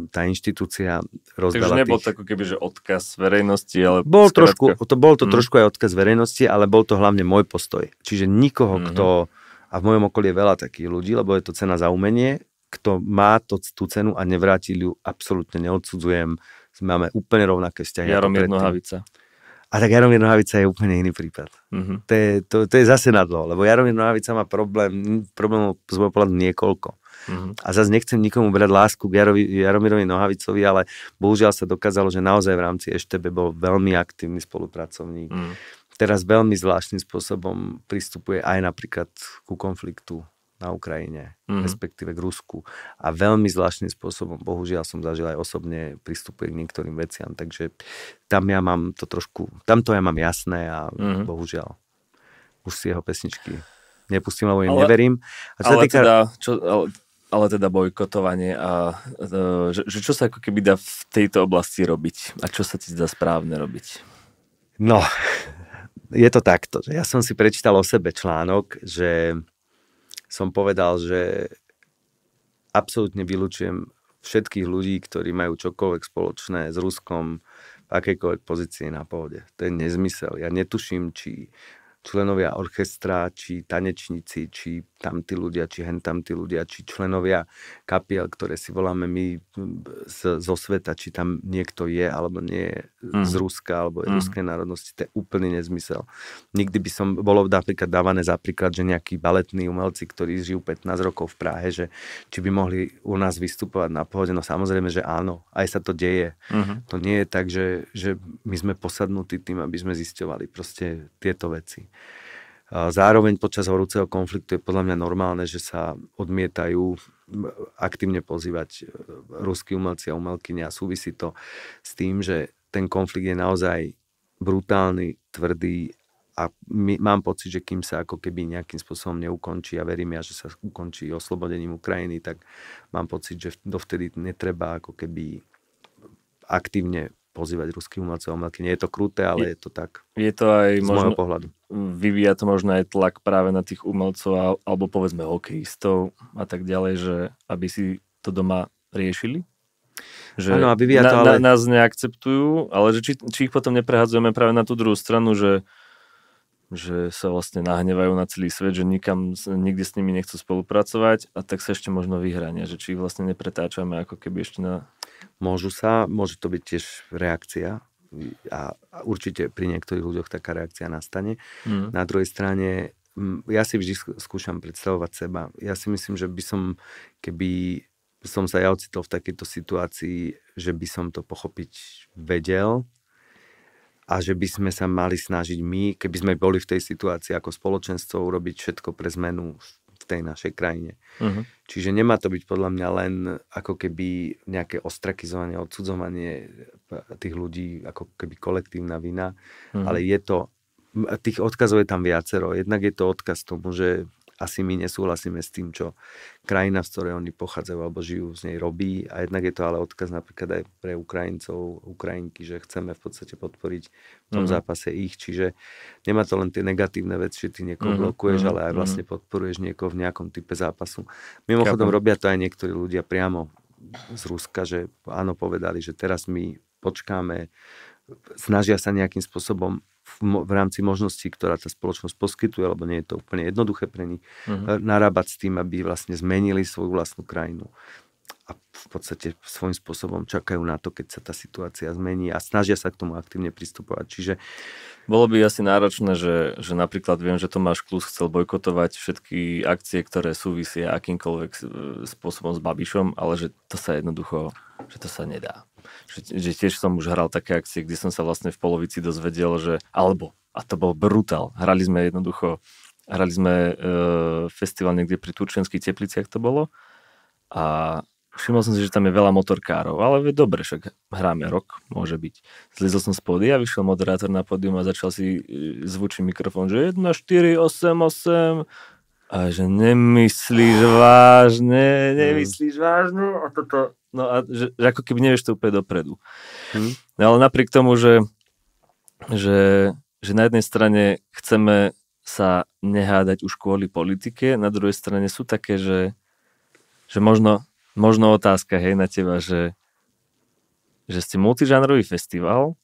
tá inštitúcia rozdala Takže nebol tých... to ako keby, že odkaz verejnosti, ale... Bol, trošku, to, bol to mm. trošku aj odkaz verejnosti, ale bol to hlavne môj postoj. Čiže nikoho, mm-hmm. kto a v mojom okolí je veľa takých ľudí, lebo je to cena za umenie. Kto má to, tú cenu a nevráti ju, absolútne neodsudzujem. Máme úplne rovnaké vzťahy. Jaromír Nohavica. A tak Jaromír Nohavica je úplne iný prípad. Mm-hmm. To, je, to, to je zase na dlho, lebo Jaromír Nohavica má problém, problém z môjho pohľadu niekoľko. Uh-huh. A zase nechcem nikomu brať lásku k Jarovi, Jaromirovi Nohavicovi, ale bohužiaľ sa dokázalo, že naozaj v rámci Eštebe bol veľmi aktívny spolupracovník. Uh-huh teraz veľmi zvláštnym spôsobom pristupuje aj napríklad ku konfliktu na Ukrajine, mm-hmm. respektíve k Rusku. A veľmi zvláštnym spôsobom, bohužiaľ som zažil aj osobne, pristupuje k niektorým veciam. Takže tam ja mám to trošku, tam to ja mám jasné a mm-hmm. bohužiaľ už si jeho pesničky nepustím, lebo im ale, neverím. A čo ale, týka... teda, čo, ale, ale teda bojkotovanie a e, že, že čo sa ako keby dá v tejto oblasti robiť a čo sa ti zdá správne robiť? No, je to takto. Že ja som si prečítal o sebe článok, že som povedal, že absolútne vylúčujem všetkých ľudí, ktorí majú čokoľvek spoločné s Ruskom v akejkoľvek pozícii na pôde. To je nezmysel. Ja netuším, či členovia orchestra, či tanečníci, či tam tí ľudia, či hen tam tí ľudia, či členovia kapiel, ktoré si voláme my z, zo sveta, či tam niekto je alebo nie je mm. z Ruska alebo je mm. ruskej národnosti, to je úplný nezmysel. Nikdy by som, bolo napríklad dávané za príklad, že nejakí baletní umelci, ktorí žijú 15 rokov v Prahe, že či by mohli u nás vystupovať na pohode, no samozrejme, že áno, aj sa to deje. Mm-hmm. To nie je tak, že, že my sme posadnutí tým, aby sme zisťovali proste tieto veci. Zároveň počas horúceho konfliktu je podľa mňa normálne, že sa odmietajú aktívne pozývať e, ruskí umelci a umelkyne a súvisí to s tým, že ten konflikt je naozaj brutálny, tvrdý a my, mám pocit, že kým sa ako keby nejakým spôsobom neukončí a verím ja, že sa ukončí oslobodením Ukrajiny, tak mám pocit, že dovtedy netreba ako keby aktívne pozývať ruských umelcov a umelky. Nie je to kruté, ale je, je to tak. Je to aj z možno, môjho pohľadu. Vyvíja to možno aj tlak práve na tých umelcov alebo povedzme hokejistov a tak ďalej, že aby si to doma riešili? Že ano, a vyvíja to, ale... nás neakceptujú, ale že či, či ich potom neprehádzujeme práve na tú druhú stranu, že že sa vlastne nahnevajú na celý svet, že nikam, nikde s nimi nechcú spolupracovať a tak sa ešte možno vyhrania, že či ich vlastne nepretáčame ako keby ešte na Môžu sa, môže to byť tiež reakcia a určite pri niektorých ľuďoch taká reakcia nastane. Mm. Na druhej strane, ja si vždy skúšam predstavovať seba. Ja si myslím, že by som, keby som sa ja ocitol v takejto situácii, že by som to pochopiť vedel a že by sme sa mali snažiť my, keby sme boli v tej situácii ako spoločenstvo, urobiť všetko pre zmenu v tej našej krajine. Uh-huh. Čiže nemá to byť podľa mňa len ako keby nejaké ostrakizovanie, odsudzovanie eh, tých ľudí, ako keby kolektívna vina, uh-huh. ale je to, tých odkazov je tam viacero. Jednak je to odkaz tomu, že asi my nesúhlasíme s tým, čo krajina, z ktorej oni pochádzajú alebo žijú, z nej robí. A jednak je to ale odkaz napríklad aj pre Ukrajincov, Ukrajinky, že chceme v podstate podporiť v tom mm-hmm. zápase ich. Čiže nemá to len tie negatívne veci, že ty niekoho mm-hmm. blokuješ, mhm. ale aj mhm. vlastne podporuješ niekoho v nejakom type zápasu. Mimochodom robia to aj niektorí ľudia priamo z Ruska, že áno, povedali, že teraz my počkáme, snažia sa nejakým spôsobom v, v rámci možností, ktorá tá spoločnosť poskytuje, lebo nie je to úplne jednoduché pre nich, mm-hmm. narábať s tým, aby vlastne zmenili svoju vlastnú krajinu. A v podstate svojím spôsobom čakajú na to, keď sa tá situácia zmení a snažia sa k tomu aktívne pristupovať. Čiže bolo by asi náročné, že, že napríklad viem, že Tomáš Klus chcel bojkotovať všetky akcie, ktoré súvisia akýmkoľvek e, spôsobom s Babišom, ale že to sa jednoducho, že to sa nedá že, že tiež som už hral také akcie, kde som sa vlastne v polovici dozvedel, že alebo, a to bol brutál, hrali sme jednoducho, hrali sme e, festival niekde pri Turčenských tepliciach to bolo a všimol som si, že tam je veľa motorkárov, ale dobre, však hráme rok, môže byť. Zlizol som z a vyšiel moderátor na pódium a začal si e, zvučiť mikrofón, že 1, 4, 8, 8, a že nemyslíš ah. vážne, nemyslíš mm. vážne. No, a toto No a že, že ako keby nevieš to úplne dopredu. Hmm. No ale napriek tomu, že, že, že na jednej strane chceme sa nehádať už kvôli politike, na druhej strane sú také, že, že možno, možno otázka hej na teba, že, že ste multižánrový festival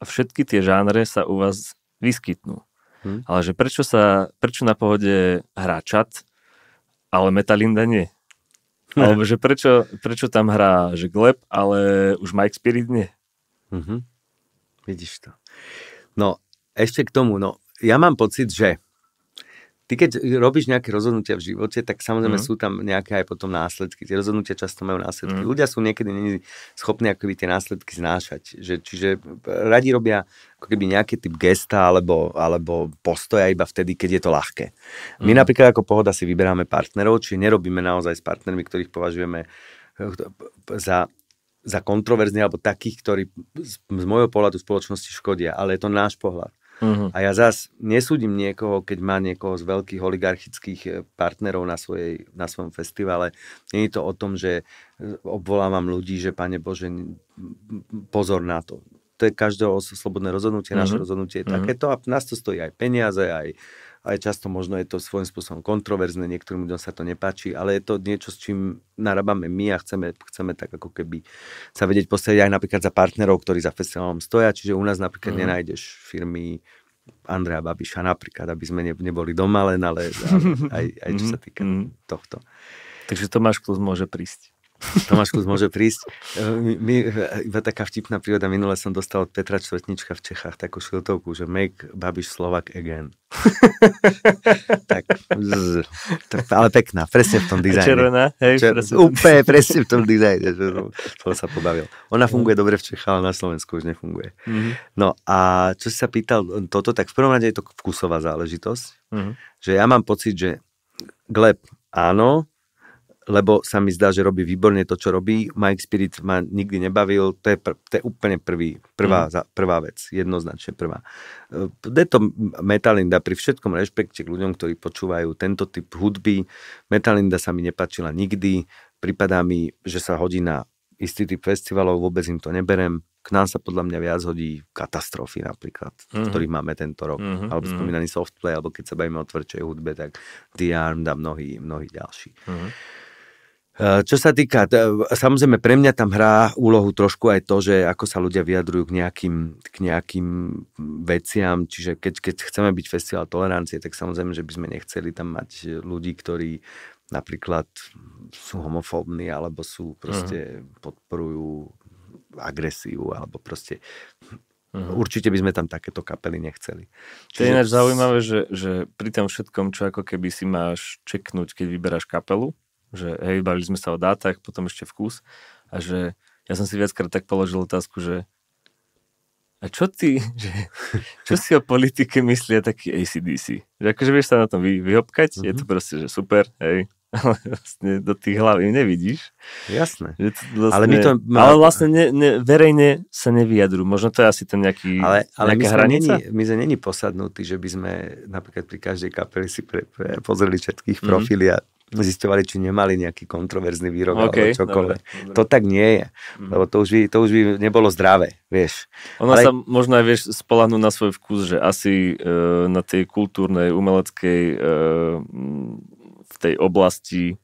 a všetky tie žánre sa u vás vyskytnú. Hmm. Ale že prečo, sa, prečo na pohode hráčat, ale metalinda nie? (laughs) Alebo že prečo, prečo tam hrá že Gleb, ale už Mike Spirit nie. Uh-huh. Vidíš to. No, ešte k tomu, no, ja mám pocit, že ty keď robíš nejaké rozhodnutia v živote, tak samozrejme mm. sú tam nejaké aj potom následky. Tie rozhodnutia často majú následky. Mm. Ľudia sú niekedy není schopní ako keby tie následky znášať. Že, čiže e, radi robia ako keby nejaký typ gesta alebo, alebo postoja iba vtedy, keď je to ľahké. My mhm. napríklad ako pohoda si vyberáme partnerov, či nerobíme naozaj s partnermi, ktorých považujeme e, za za kontroverzne, alebo takých, ktorí z, z môjho pohľadu spoločnosti škodia, ale je to náš pohľad. Uh-huh. A ja zás nesúdim niekoho, keď má niekoho z veľkých oligarchických e, partnerov na, svojej, na svojom festivale. Nie je to o tom, že e, obvolávam ľudí, že pane Bože, pozor na to. To je každého slobodné rozhodnutie, uh-huh. naše mhm. rozhodnutie je uh-huh. takéto a nás to stojí aj peniaze, aj aj často možno je to svojím spôsobom kontroverzne, niektorým ľuďom sa to nepáči, ale je to niečo, s čím narábame my a chceme, chceme tak ako keby sa vedieť postaviť aj napríklad za partnerov, ktorí za festivalom stoja, čiže u nás napríklad mm. nenájdeš firmy Andreja Babiša napríklad, aby sme ne, neboli doma len, ale aj, (laughs) aj, aj čo sa mhm. týka mm. tohto. Takže Tomáš Klus môže prísť. Tomáš Klus môže prísť. E, my, iba taká vtipná príroda. Minule som dostal od Petra Čtvrtnička v Čechách takú šiltovku, že make Babiš Slovak again. (laughs) tak, to, ale pekná, presne v tom dizajne. Červená, hej, Čer, presne. Úplne presne v tom dizajne, že sa pobavil. Ona mhm. funguje mm. dobre v Čechách, ale na Slovensku už nefunguje. Mm-hmm. No a čo si sa pýtal toto, tak v prvom rade je to vkusová záležitosť, mm-hmm. že ja mám pocit, že Gleb áno, lebo sa mi zdá, že robí výborne to, čo robí. Mike Spirit ma nikdy nebavil, to je, pr- to je úplne prvý, prvá, mm. za, prvá vec, jednoznačne prvá. E, to Metalinda pri všetkom rešpekte k ľuďom, ktorí počúvajú tento typ hudby, Metalinda sa mi nepačila nikdy, pripadá mi, že sa hodí na istý typ festivalov, vôbec im to neberem. K nám sa podľa mňa viac hodí katastrofy napríklad, mm-hmm. ktorý máme tento rok. Mm-hmm. Alebo mhm. spomínaný softplay, alebo keď sa bavíme o tvrdšej hudbe, tak The Armed a mnohí, mnohí ďalší. Mm-hmm. Eh, čo sa týka, samozrejme pre mňa tam hrá úlohu trošku aj to, že ako sa ľudia vyjadrujú k nejakým, k nejakým veciam, čiže keď, keď chceme byť festival tolerancie, tak samozrejme, že by sme nechceli tam mať ľudí, ktorí napríklad sú homofóbni alebo sú proste uh-huh. podporujú agresiu alebo proste Uh-huh. Určite by sme tam takéto kapely nechceli. Čiže... To je ináč zaujímavé, že, že pri tom všetkom, čo ako keby si máš čeknúť, keď vyberáš kapelu, že hej, bavili sme sa o dátach, potom ešte vkus a že ja som si viackrát tak položil otázku, že a čo ty, (laughs) že, čo si o politike myslia taký ACDC? Že akože vieš sa na tom vy, vyhopkať, mm-hmm. je to mhm. proste, že super, hej, (laughs) ale vlastne do tých hlav im nevidíš. Jasné. Že to vlastne, ale, my to má... ale vlastne ne, ne, verejne sa nevyjadru. Možno to je asi ten nejaký, ale, ale nejaká my hranica. Ale my sme není posadnutí, že by sme napríklad pri každej kapeli si pre, pre, pozreli všetkých mhm. profily mm-hmm. a zistovali, či nemali nejaký kontroverzný výrok okay, alebo čokoľvek. Dobre, dobre. To tak nie je, mm. lebo to už, by, to už by nebolo zdravé, vieš. Ona Ale... sa možno aj vieš spolahnúť na svoj vkus, že asi e, na tej kultúrnej, umeleckej e, v tej oblasti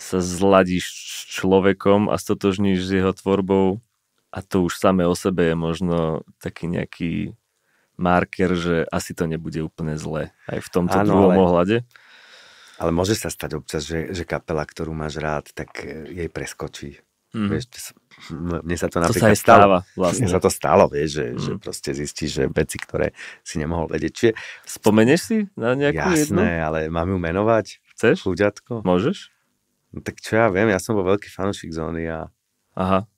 sa zladíš s človekom a stotožníš s jeho tvorbou a to už samé o sebe je možno taký nejaký marker, že asi to nebude úplne zle aj v tomto ano, druhom ale... ohľade. Ale môže sa stať občas, že, že kapela, ktorú máš rád, tak e, jej preskočí. Mm. Vieš, mne sa to napríklad to sa stalo. Stáva, vlastne. Mne sa to stalo, vieš, že, mm. že mhm. proste zistíš že veci, ktoré si nemohol vedieť. Čiže... Spomeneš si na nejakú Jasné, jednu? Jasné, ale mám ju menovať. Chceš? Chuďatko. Môžeš? No, tak čo ja viem, ja som bol veľký fanúšik zóny a... Aha.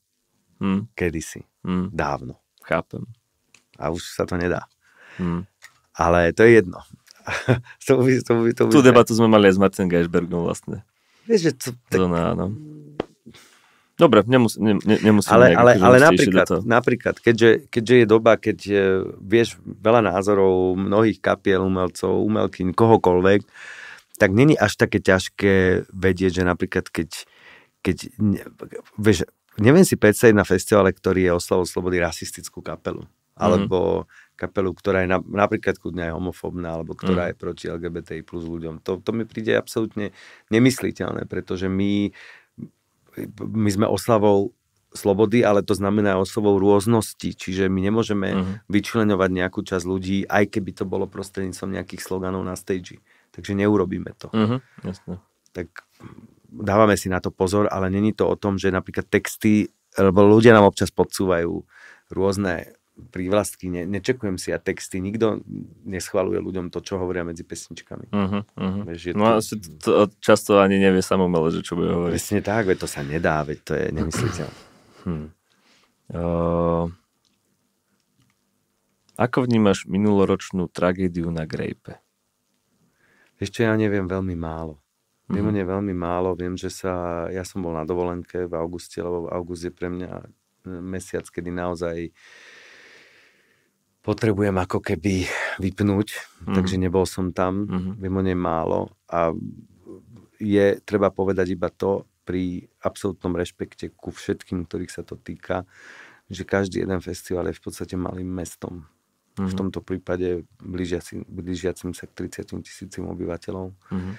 Mm. Kedysi. Mm. Dávno. Chápem. A už sa to nedá. Mm. Ale to je jedno. (laughs) to by, to by, to by, Tú debatu sme mali aj s Martin Geisbergom vlastne. Vieš, že to... Tak... Zóna, áno. Dobre, nemus, ne, ne, nemusím Ale, nejak, ale, ale napríklad, napríklad keďže, keďže je doba, keď e, vieš veľa názorov mnohých kapiel, umelcov, umelkyn, kohokoľvek, tak není až také ťažké vedieť, že napríklad keď, keď ne, vieš, neviem si predstaviť na festivale, ktorý je oslavou slobody rasistickú kapelu. Mhm. Alebo mm-hmm kapelu, ktorá je na, napríklad kudne aj homofobná alebo ktorá mm. je proti LGBTI plus ľuďom. To, to mi príde absolútne nemysliteľné, pretože my, my sme oslavou slobody, ale to znamená oslovou rôznosti, čiže my nemôžeme uh-huh. vyčlenovať nejakú časť ľudí, aj keby to bolo prostredníctvom nejakých sloganov na stage. Takže neurobíme to. Uh-huh. Mm-hmm. Jasne. Tak dávame si na to pozor, ale není to o tom, že napríklad texty, lebo ľudia nám občas podsúvajú rôzne prívlastky, ne, nečekujem si a texty, nikto neschvaluje ľuďom to, čo hovoria medzi pesničkami. Uh-huh, uh-huh. Vieš, no to... asi to často ani nevie samomele, že čo bude hovoriť. Presne tak, veď to sa nedá, veď to je nemysliteľné. (clears throat) Hmm. Uh... Ako vnímaš minuloročnú tragédiu na Grejpe? Ešte ja neviem veľmi málo. Mm-hmm. Viem o mhm. veľmi málo. Viem, že sa... Ja som bol na dovolenke v auguste, lebo august je pre mňa e, mesiac, kedy naozaj uh, potrebujem ako keby vypnúť, mm-hmm. takže nebol som tam, mm-hmm. viem o nej málo a je treba povedať iba to pri absolútnom rešpekte ku všetkým, ktorých sa to týka, že každý jeden festival je v podstate malým mestom. Mm-hmm. V mhm. tomto prípade blížiaci, blížiacim sa k 30 tisícim obyvateľov. Mm-hmm.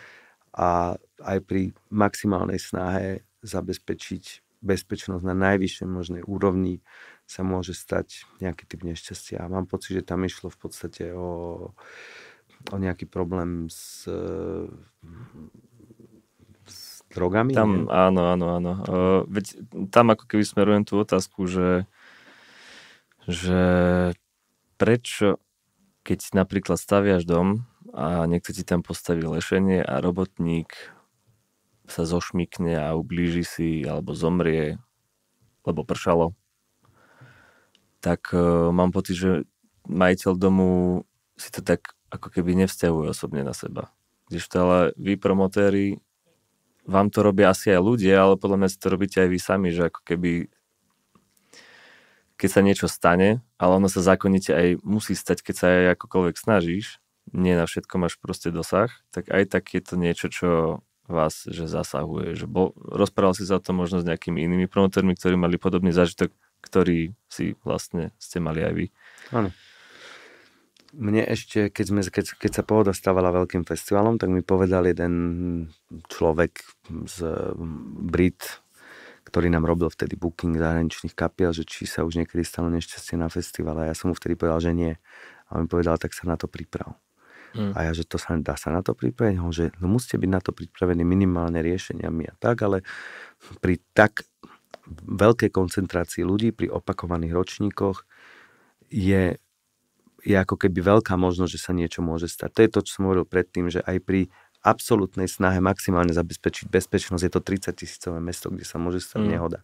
A aj pri maximálnej snahe zabezpečiť bezpečnosť na najvyššej možnej úrovni sa môže stať nejaký typ nešťastia. A mám pocit, že tam išlo v podstate o, o nejaký problém s, s drogami. Tam, nie? áno, áno, áno. Uh, veď tam ako keby smerujem tú otázku, že, že prečo, keď napríklad staviaš dom a niekto ti tam postaví lešenie a robotník sa zošmikne a ublíži si alebo zomrie, lebo pršalo, tak uh, mám pocit, že majiteľ domu si to tak ako keby nevzťahuje osobne na seba. to ale vy promotéri, vám to robia asi aj ľudia, ale podľa mňa si to robíte aj vy sami, že ako keby keď sa niečo stane, ale ono sa zákonite aj musí stať, keď sa aj akokoľvek snažíš, nie na všetko máš proste dosah, tak aj tak je to niečo, čo vás že zasahuje. Že bol, rozprával si sa o tom možno s nejakými inými promotormi, ktorí mali podobný zážitok, ktorý si vlastne ste mali aj vy. Áno. Mne ešte, keď, sme, keď, keď sa Pohoda stávala veľkým festivalom, tak mi povedal jeden človek z Brit, ktorý nám robil vtedy booking zahraničných kapiel, že či sa už niekedy stalo nešťastie na festival. A ja som mu vtedy povedal, že nie. A on mi povedal, tak sa na to priprav. Mm. A ja, že to sa dá sa na to pripraviť? On, že no musíte byť na to pripravení minimálne riešeniami a tak, ale pri tak Veľké koncentrácii ľudí pri opakovaných ročníkoch je, je ako keby veľká možnosť, že sa niečo môže stať. To je to, čo som hovoril predtým, že aj pri absolútnej snahe maximálne zabezpečiť bezpečnosť je to 30 tisícové mesto, kde sa môže stať mm. nehoda.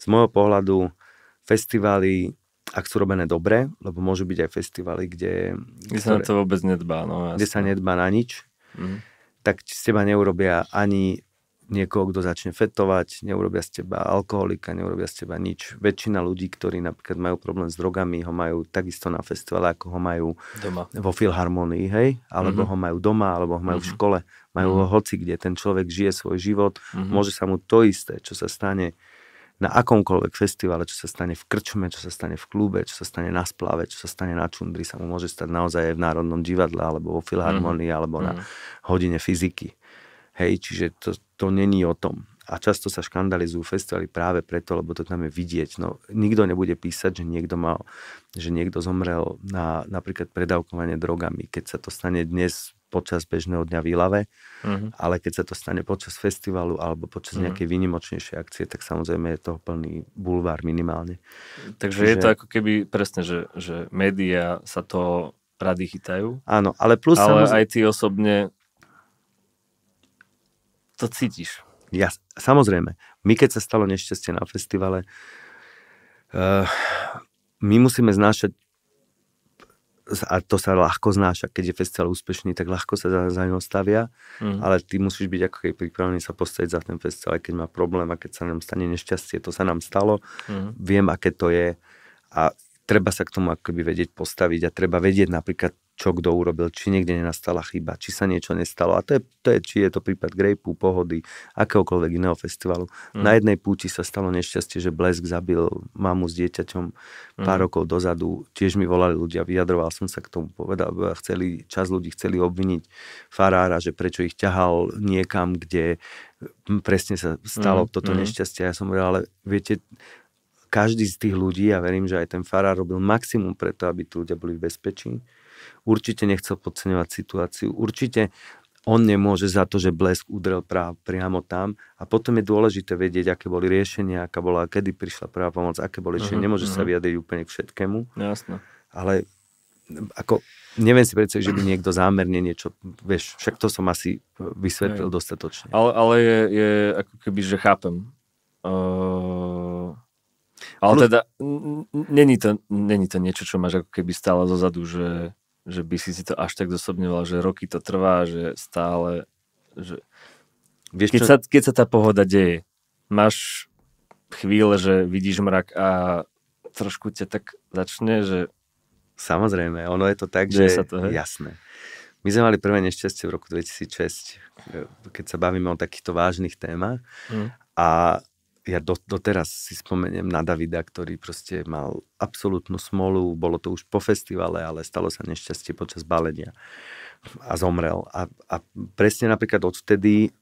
Z môjho pohľadu festivály ak sú robené dobre, lebo môžu byť aj festivaly, kde... Kde sa ktoré, na to vôbec nedbá. No, kde sa nedbá na nič, mm. tak z teba neurobia ani niekoho, kto začne fetovať, neurobia z teba alkoholika, neurobia z teba nič. Väčšina ľudí, ktorí napríklad majú problém s drogami, ho majú takisto na festivale, ako ho majú doma. vo filharmonii, hej? Alebo mm-hmm. ho majú doma, alebo ho majú mm-hmm. v mhm. škole. Majú mm-hmm. ho mhm. hoci, kde ten človek žije svoj život. Mm-hmm. Môže sa mu to isté, čo sa stane na akomkoľvek festivale, čo sa stane v krčme, čo sa stane v klube, čo sa stane na splave, čo sa stane na čundri, sa mu môže stať naozaj aj v Národnom divadle, alebo vo mhm. filharmonii, mm-hmm. alebo na hodine fyziky. Hej, čiže to, to není o tom. A často sa škandalizujú festivaly práve preto, lebo to tam je vidieť. No, nikto nebude písať, že niekto mal, že niekto zomrel na napríklad predávkovanie drogami, keď sa to stane dnes počas bežného dňa v Ilave, uh-huh. ale keď sa to stane počas festivalu alebo počas uh-huh. nejakej výnimočnejšej akcie, tak samozrejme je to plný bulvár minimálne. Takže Čiže... je to ako keby presne, že, že médiá sa to rady chytajú. Áno, ale plus... Ale samozrejme... aj ty osobne to cítiš. Ja, samozrejme. My keď sa stalo nešťastie na festivale, uh, my musíme znášať a to sa ľahko znáša, keď je festival úspešný, tak ľahko sa za, za neho stavia, mm. ale ty musíš byť ako keď pripravený sa postaviť za ten festival, keď má problém a keď sa nám stane nešťastie, to sa nám stalo, mm. viem, aké to je a treba sa k tomu akoby vedieť postaviť a treba vedieť napríklad čo kto urobil, či niekde nenastala chyba, či sa niečo nestalo. A to je, to je či je to prípad Grejpu, Pohody, akéhokoľvek iného festivalu. Mm. Na jednej púti sa stalo nešťastie, že Blesk zabil mamu s dieťaťom pár mm. rokov dozadu. Tiež mi volali ľudia, vyjadroval som sa k tomu, povedal, chceli, čas ľudí chceli obviniť farára, že prečo ich ťahal niekam, kde hm, presne sa stalo mm. toto mm. nešťastie. Ja som povedal, ale viete, každý z tých ľudí, ja verím, že aj ten farár robil maximum preto, aby tí ľudia boli v bezpečí určite nechcel podceňovať situáciu, určite on nemôže za to, že blesk udrel práv priamo tam a potom je dôležité vedieť, aké boli riešenia, aká bola, kedy prišla prvá pomoc, aké boli riešenia. Uh-huh, Nemôže uh-huh. sa mhm. vyjadriť úplne k všetkému. Jasne. Ale ako, neviem si predstaviť, že by niekto zámerne niečo, vieš, však to som asi vysvetlil Nej. dostatočne. Ale, ale je, je ako keby, že chápem. Uh... Ale teda, není to, není to niečo, čo máš ako keby stále zozadu, že že by si si to až tak zosobňoval, že roky to trvá, že stále, že... Vieš, keď, čo... sa, keď sa tá pohoda deje, máš chvíle, že vidíš mrak a trošku ťa tak začne, že... Samozrejme, ono je to tak, že... Sa to, Jasné. My sme mali prvé nešťastie v roku 2006, keď sa bavíme o takýchto vážnych témach. Mm. A ja do, doteraz si spomeniem na Davida, ktorý proste mal absolútnu smolu, bolo to už po festivale, ale stalo sa nešťastie počas balenia a zomrel. A, a presne napríklad odvtedy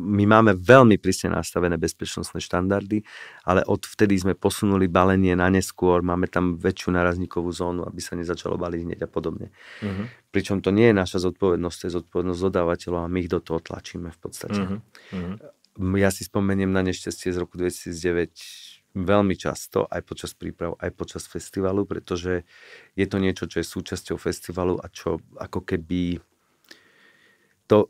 my máme veľmi prísne nastavené bezpečnostné štandardy, ale od vtedy sme posunuli balenie na neskôr, máme tam väčšiu narazníkovú zónu, aby sa nezačalo baliť hneď a podobne. Uh-huh. Pričom to nie je naša zodpovednosť, to je zodpovednosť dodávateľov a my ich do toho tlačíme v podstate. Uh-huh. Uh-huh ja si spomeniem na nešťastie z roku 2009 veľmi často, aj počas príprav, aj počas festivalu, pretože je to niečo, čo je súčasťou festivalu a čo ako keby to,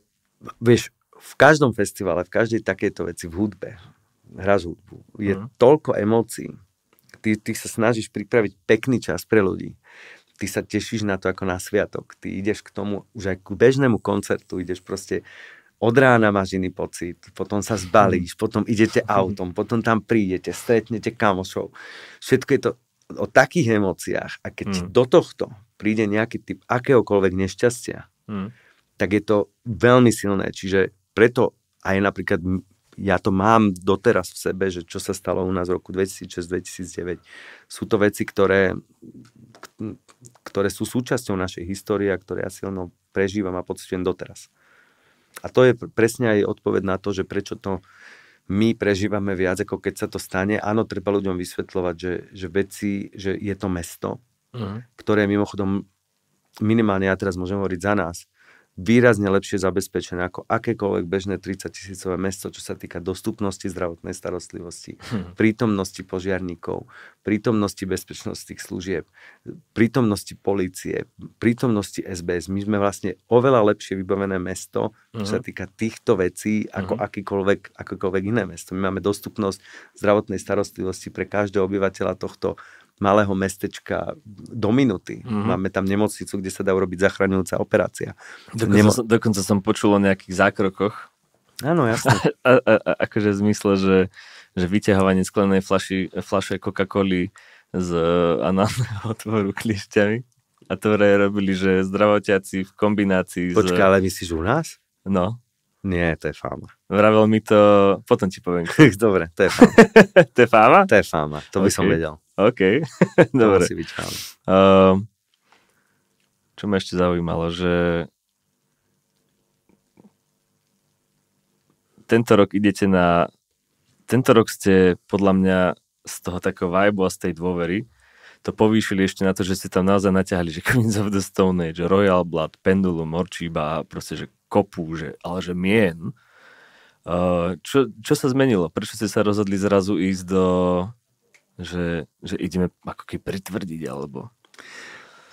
vieš, v každom festivale, v každej takejto veci v hudbe, hráš hudbu, je mm. toľko emócií. Ty, ty sa snažíš pripraviť pekný čas pre ľudí. Ty sa tešíš na to ako na sviatok. Ty ideš k tomu, už aj k bežnému koncertu, ideš proste od rána máš iný pocit, potom sa zbalíš, mm. potom idete (laughs) autom, potom tam prídete, stretnete kamošov. Všetko je to o takých emóciách a keď mm. do tohto príde nejaký typ akéhokoľvek nešťastia, mm. tak je to veľmi silné. Čiže preto aj napríklad ja to mám doteraz v sebe, že čo sa stalo u nás v roku 2006-2009. Sú to veci, ktoré, ktoré sú súčasťou našej histórie a ktoré ja silno prežívam a pocitujem doteraz. A to je presne aj odpoveď na to, že prečo to my prežívame viac, ako keď sa to stane. Áno, treba ľuďom vysvetľovať, že, že veci, že je to mesto, mm. ktoré mimochodom minimálne ja teraz môžem hovoriť za nás, výrazne lepšie zabezpečené ako akékoľvek bežné 30 tisícové mesto, čo sa týka dostupnosti zdravotnej starostlivosti, hmm. prítomnosti požiarníkov, prítomnosti bezpečnostných služieb, prítomnosti policie, prítomnosti SBS. My sme vlastne oveľa lepšie vybavené mesto, čo sa mhm. týka týchto vecí, ako hmm. akýkoľvek, akýkoľvek iné mesto. My máme dostupnosť zdravotnej starostlivosti pre každého obyvateľa tohto malého mestečka do minuty. Mm-hmm. Máme tam nemocnicu, kde sa dá urobiť zachraňujúca operácia. Dokonca, Nemo- som, dokonca som počul o nejakých zákrokoch. Áno, jasne. (laughs) A, a, a, akože v zmysle, že, že vyťahovanie sklenej flaši, flaše Coca-Coly z e, análneho otvoru (laughs) klišťami. A to robili, že zdravotiaci v kombinácii Počká, s... ale myslíš u nás? No. Nie, to je fáma. Vravel mi to, potom ti poviem. (laughs) Dobre, to je fáma. to je fáma? To je fáma, to by okay. som vedel. OK, (laughs) dobre. To byť uh, čo ma ešte zaujímalo, že tento rok idete na... Tento rok ste podľa mňa z toho takého vibe a z tej dôvery to povýšili ešte na to, že ste tam naozaj naťahli, že (laughs) Queens of the Stone Age, Royal Blood, Pendulum, a proste, že kopú, že, ale že mien. Uh, čo, čo sa zmenilo? Prečo ste sa rozhodli zrazu ísť do že, že ideme ako keby pritvrdiť, alebo...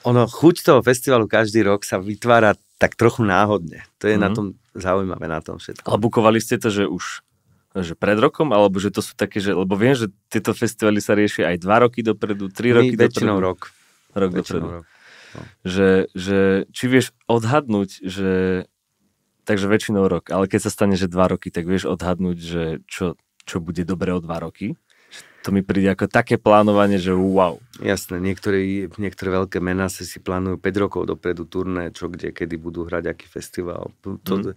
Ono, chuť toho festivalu každý rok sa vytvára tak trochu náhodne. To je mm-hmm. na mhm. tom zaujímavé, na tom všetko. Ale bukovali ste to, že už že pred rokom, alebo že to sú také, že, lebo viem, že tieto festivaly sa riešia aj dva roky dopredu, tri My roky väčšinou rok. Rok väčšinou dopredu. Rok. No. Že, že, či vieš odhadnúť, že takže väčšinou rok, ale keď sa stane, že dva roky, tak vieš odhadnúť, že čo, čo bude dobre o dva roky? to mi príde ako také plánovanie, že wow. Jasné, niektoré, niektoré veľké mená sa si plánujú 5 rokov dopredu turné, čo kde, kedy budú hrať, aký festival. To, mm.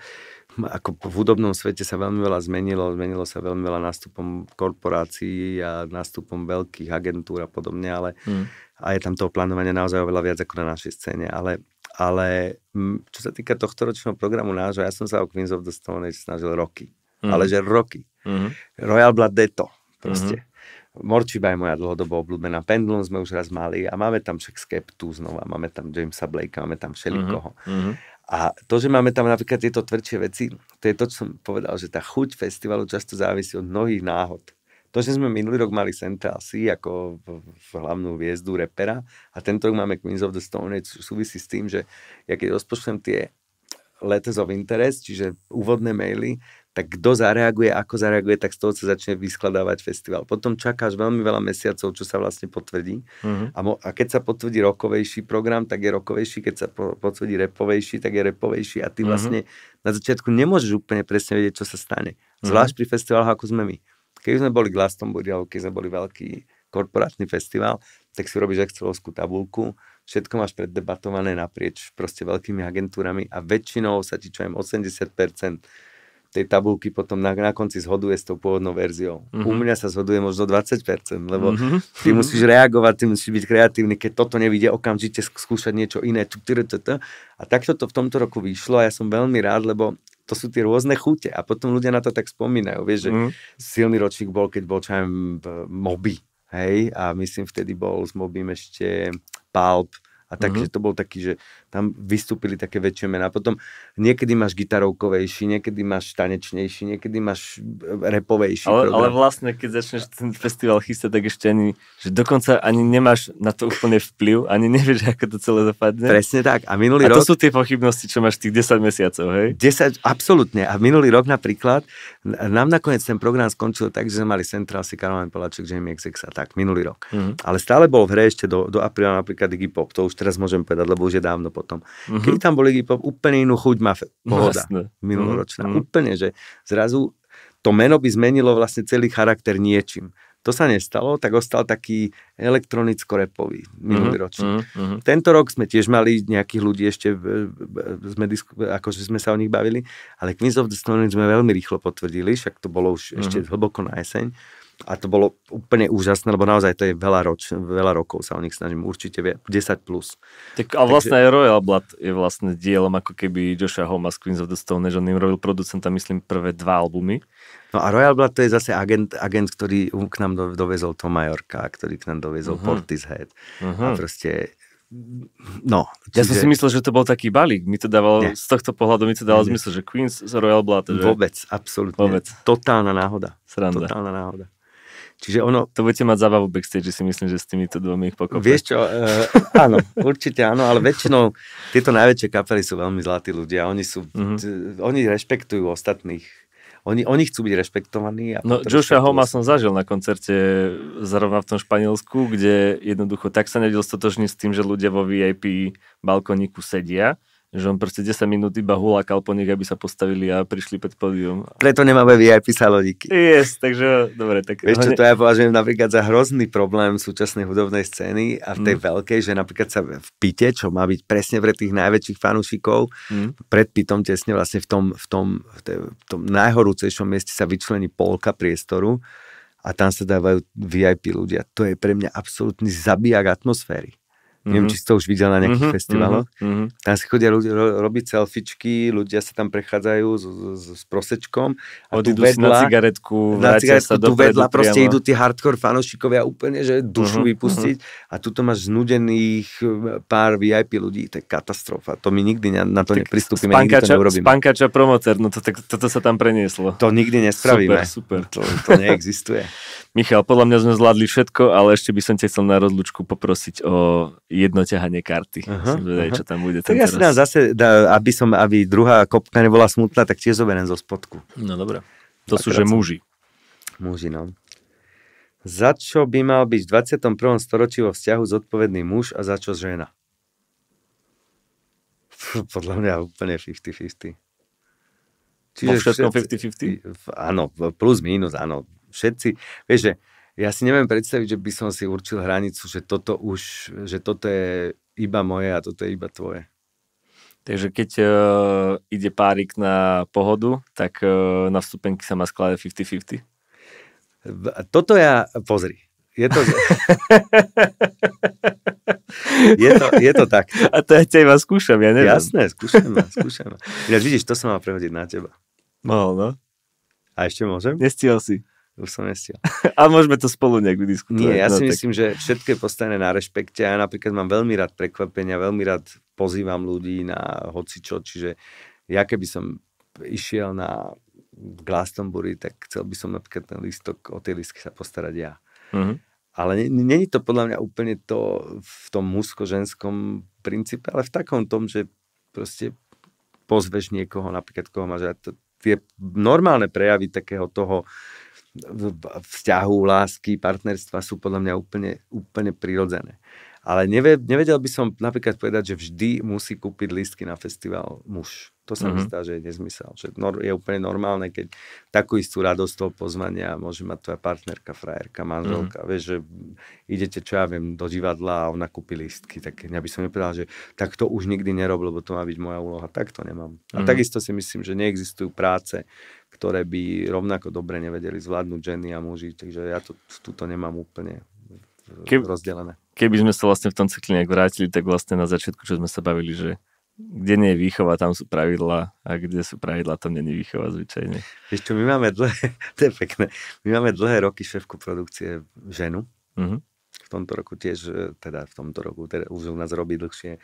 Ako v hudobnom svete sa veľmi veľa zmenilo, zmenilo sa veľmi veľa nástupom korporácií a nástupom veľkých agentúr a podobne, ale mm. a je tam toho plánovania naozaj oveľa viac ako na našej scéne, ale ale čo sa týka tohto ročného programu nášho, ja som sa o Queens of the Stone snažil roky. Mm. Ale že roky. Mm-hmm. Royal Blood Deto. Proste. Mm-hmm Morčiba je moja dlhodobo obľúbená. Pendulum sme už raz mali a máme tam však Skeptu znova, máme tam Jamesa Blakea, máme tam všelikoho. Mm-hmm. A to, že máme tam napríklad tieto tvrdšie veci, to je to, čo som povedal, že tá chuť festivalu často závisí od mnohých náhod. To, že sme minulý rok mali Central C ako hlavnú hviezdu repera a tento rok máme Queens of the Stone Age, súvisí s tým, že ja keď rozpočujem tie letters of interest, čiže úvodné maily, tak kto zareaguje, ako zareaguje, tak z toho sa začne vyskladávať festival. Potom čakáš veľmi veľa mesiacov, čo sa vlastne potvrdí. Uh-huh. A, mo- a keď sa potvrdí rokovejší program, tak je rokovejší, keď sa po- potvrdí repovejší, tak je repovejší. A ty uh-huh. vlastne na začiatku nemôžeš úplne presne vedieť, čo sa stane. Mhm. Zvlášť uh-huh. pri festivaloch, ako sme my. Keď sme boli Glastonbury, alebo keď sme boli veľký korporátny festival, tak si robíš excelovskú tabulku, všetko máš preddebatované naprieč proste veľkými agentúrami a väčšinou sa ti čo aj 80 tej tabulky potom na, na konci zhoduje s tou pôvodnou verziou. Mm-hmm. U mňa sa zhoduje možno 20%, lebo mm-hmm. ty musíš reagovať, ty musíš byť kreatívny, keď toto nevidie, okamžite skúšať niečo iné. A takto to v tomto roku vyšlo a ja som veľmi rád, lebo to sú tie rôzne chute a potom ľudia na to tak spomínajú. Vieš, že mm. silný ročník bol, keď bol čo Moby, hej, a myslím vtedy bol s Mobím ešte Palp a tak, mm-hmm. že to bol taký, že tam vystúpili také väčšie mená. Potom niekedy máš gitarovkovejší, niekedy máš tanečnejší, niekedy máš e, repovejší. Ale, ale vlastne, keď začneš ten festival chystať, tak ešte ani, že dokonca ani nemáš na to úplne vplyv, ani nevieš, ako to celé zapadne. Presne tak. A minulý a rok... to sú tie pochybnosti, čo máš tých 10 mesiacov, hej? 10, absolútne. A minulý rok napríklad, nám nakoniec ten program skončil tak, že sme mali Central si Karolán Polaček, Jamie XX a tak, minulý rok. Mm-hmm. Ale stále bol v hre ešte do, do apríla napríklad Iggy Pop, to už teraz môžem povedať, lebo už je dávno po potom. Uh-huh. Mhm. Keď tam bol Iggy Pop, úplne inú chuť má no, pohoda vlastne. minuloročná. Uh-huh. Úplne, že zrazu to meno by zmenilo vlastne celý charakter niečím. To sa nestalo, tak ostal taký elektronicko-repový minulý ročný. Uh-huh. Mhm, Tento rok sme tiež mali nejakých ľudí ešte, sme disku, akože sme sa o nich bavili, ale Queens of the Stone sme veľmi rýchlo potvrdili, však to bolo už uh-huh. ešte hlboko na jeseň a to bolo úplne úžasné, lebo naozaj to je veľa, roč, veľa rokov sa o nich snažím, určite vie, 10 plus. Tak, a vlastne Takže... aj Royal Blood je vlastne dielom ako keby Joshua Homa z Queens of the Stone že on im robil producenta myslím prvé dva albumy. No a Royal Blood to je zase agent, agent ktorý k nám do, dovezol Tom Majorka, ktorý k nám dovezol uh-huh. Portishead uh-huh. a mhm. proste No. Čiže... Ja som si myslel, že to bol taký balík. Mi to dávalo, z tohto pohľadu mi to dávalo zmysel, že Queens z Royal Blood. Že... Vôbec, absolútne. Vôbec. Totálna náhoda. Sranda. Totálna náhoda. Čiže ono... To budete mať zabavu backstage, si myslím, že s týmito dvomi ich pokope. Vieš čo, e, áno, určite áno, ale väčšinou tieto najväčšie kapely sú veľmi zlatí ľudia. Oni sú, mm-hmm. t- oni rešpektujú ostatných. Oni, oni chcú byť rešpektovaní. A no, Joshua Homa som zažil na koncerte zrovna v tom Španielsku, kde jednoducho tak sa nedel stotožniť s tým, že ľudia vo VIP balkoniku sedia že on proste 10 minút iba hulákal po nich, aby sa postavili a prišli pred pódium. Preto nemáme VIP salóniky. Yes, takže dobre. Tak Vieš čo, to ja považujem napríklad za hrozný problém súčasnej hudobnej scény a v tej mm. veľkej, že napríklad sa v pite, čo má byť presne pre tých najväčších fanúšikov, mm. pred pitom tesne vlastne v tom, v tom, v tej, v tom najhorúcejšom mieste sa vyčlení polka priestoru a tam sa dávajú VIP ľudia. To je pre mňa absolútny zabijak atmosféry. Mm-hmm. Neviem, mhm. či si to už videl na nejakých mm-hmm. festivaloch. Mm-hmm. Mhm, tam si chodia ľudia ro- robiť selfiečky, ľudia sa tam prechádzajú s, s, s prosečkom. A Odídu tu vedľa, na cigaretku, na cigaretku sa tu vedľa, priamo. proste idú tí hardcore fanošikovia úplne, že dušu mm-hmm. vypustiť. Mm-hmm. A tu to máš znudených e, pár VIP ľudí, to je katastrofa. To my nikdy na, na to tak nepristúpime, spankača, nikdy to neurobíme. Spankača promocer, no to, to, to, to, sa tam prenieslo. To nikdy nespravíme. Super, super. To, to neexistuje. (laughs) Michal, podľa mňa sme zvládli všetko, ale ešte by som ťa chcel na rozlučku poprosiť o jedno ťahanie karty. Uh-huh, som uh-huh. čo tam bude. Tak ja si dám zase, da, aby, som, aby druhá kopka nebola smutná, tak tiež zoberiem zo spodku. No dobré. To sú že muži. Muži, no. Za čo by mal byť v 21. storočí vo vzťahu zodpovedný muž a za čo žena? Podľa mňa úplne 50-50. Čiže 50-50? Áno, plus minus, áno všetci, vieš, že ja si neviem predstaviť, že by som si určil hranicu, že toto už, že toto je iba moje a toto je iba tvoje. Takže keď uh, ide párik na pohodu, tak uh, na vstupenky sa má skladať 50-50? Toto ja, pozri, je to... je to, je to tak. A to ja teba skúšam, ja neviem. Jasné, skúšam skúšam Ja vidíš, to sa má prehodiť na teba. Mohol, no, no. A ešte môžem? Nestihol si už som nestiel. (laughs) A môžeme to spolu nejak vydiskutovať. Nie, ja no, si tak... myslím, že všetko je postavené na rešpekte. Ja napríklad mám veľmi rád prekvapenia, veľmi rád pozývam ľudí na hocičo, čiže ja keby som išiel na Glastonbury, tak chcel by som napríklad ten listok, o tie listky sa postarať ja. Mm-hmm. Ale není to podľa mňa úplne to v tom mužsko-ženskom princípe, ale v takom tom, že proste pozveš niekoho, napríklad koho máš tie normálne prejavy takého toho vzťahu, lásky, partnerstva sú podľa mňa úplne, úplne prirodzené. Ale nevedel by som napríklad povedať, že vždy musí kúpiť lístky na festival muž. To sa mm-hmm. mi mhm. zdá, že je nezmysel. Že je úplne normálne, keď takú istú radosť toho pozvania môže mať tvoja partnerka, frajerka, manželka. Mm-hmm. Vieš, že idete, čo ja viem, do divadla a ona kúpi lístky. Tak ja by som nepovedal, že tak to už nikdy nerob, lebo to má byť moja úloha. Tak to nemám. Mm-hmm. A mhm. takisto si myslím, že neexistujú práce, ktoré by rovnako dobre nevedeli zvládnuť ženy a muži. Takže ja to, túto nemám úplne Ke, rozdelené keby sme sa vlastne v tom cykli nejak vrátili, tak vlastne na začiatku, čo sme sa bavili, že kde nie je výchova, tam sú pravidla a kde sú pravidla, tam není výchova zvyčajne. Vieš čo, my máme dlhé, (laughs) to je pekné, my máme dlhé roky šéfku produkcie ženu. Mm-hmm. V tomto roku tiež, e, teda v tomto roku, teda už u nás robí dlhšie e,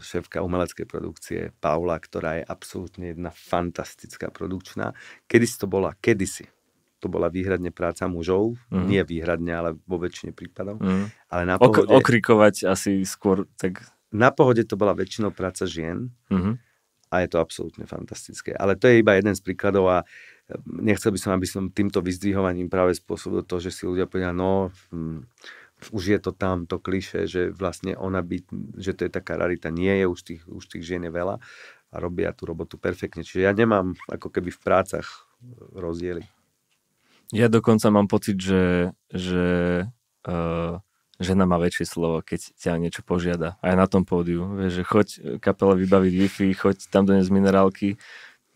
šéfka umeleckej produkcie Paula, ktorá je absolútne jedna fantastická produkčná. Kedysi to bola, kedysi, to bola výhradne práca mužov, mm. nie výhradne, ale vo väčšine prípadov. Mm. Ale na pohode, ok- okrikovať asi skôr tak... Na pohode to bola väčšinou práca žien mm-hmm. a je to absolútne fantastické. Ale to je iba jeden z príkladov a ehm, nechcel by som, aby som týmto vyzdvihovaním práve spôsobil to, že si ľudia povedia, no... Hm, už je to tam, to kliše, že vlastne ona by, že to je taká rarita, nie je, už tých, už tých žien je veľa a robia tú robotu perfektne. Čiže ja nemám ako keby v prácach e, rozdiely. Ja dokonca mám pocit, že, že uh, žena má väčšie slovo, keď ťa niečo požiada. Aj na tom pódiu. Vieš, že choď e, kapela vybaviť Wi-Fi, choď tam dnes minerálky.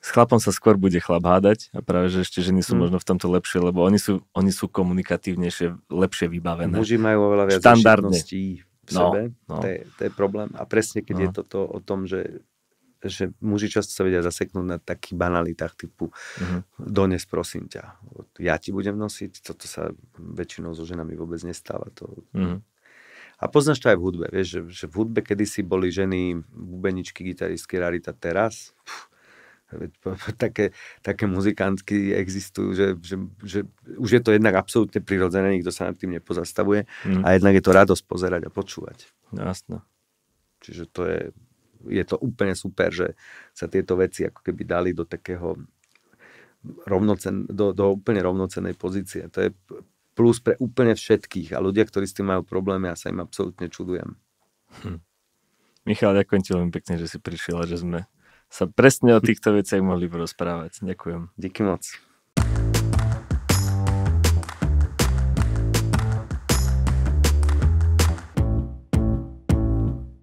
S chlapom sa skôr bude chlap hádať a práve, že ešte ženy sú mm. možno v tomto lepšie, lebo oni sú, oni sú komunikatívnejšie, lepšie vybavené. Muži majú oveľa viac v v no, sebe. no. To, je, to je problém. A presne, keď no. je toto o tom, že že muži často sa vedia zaseknúť na takých banalitách typu mm-hmm. dones prosím ťa, ja ti budem nosiť, toto sa väčšinou so ženami vôbec nestáva. To... Mm-hmm. A poznáš to aj v hudbe, vieš, že, že v hudbe kedysi boli ženy, bubeničky, gitaristky, rarita, teraz... Pff, také, také muzikantky existujú, že, že, že už je to jednak absolútne prirodzené, nikto sa nad tým nepozastavuje mm. a jednak je to radosť pozerať a počúvať. Jasné. Čiže to je, je to úplne super, že sa tieto veci ako keby dali do takého rovnocen, do, do úplne rovnocenej pozície. To je plus pre úplne všetkých a ľudia, ktorí s tým majú problémy, ja sa im absolútne čudujem. Hm. Michal, ďakujem ti veľmi pekne, že si prišiel a že sme sa presne o týchto veciach mohli porozprávať. Ďakujem. Díky moc.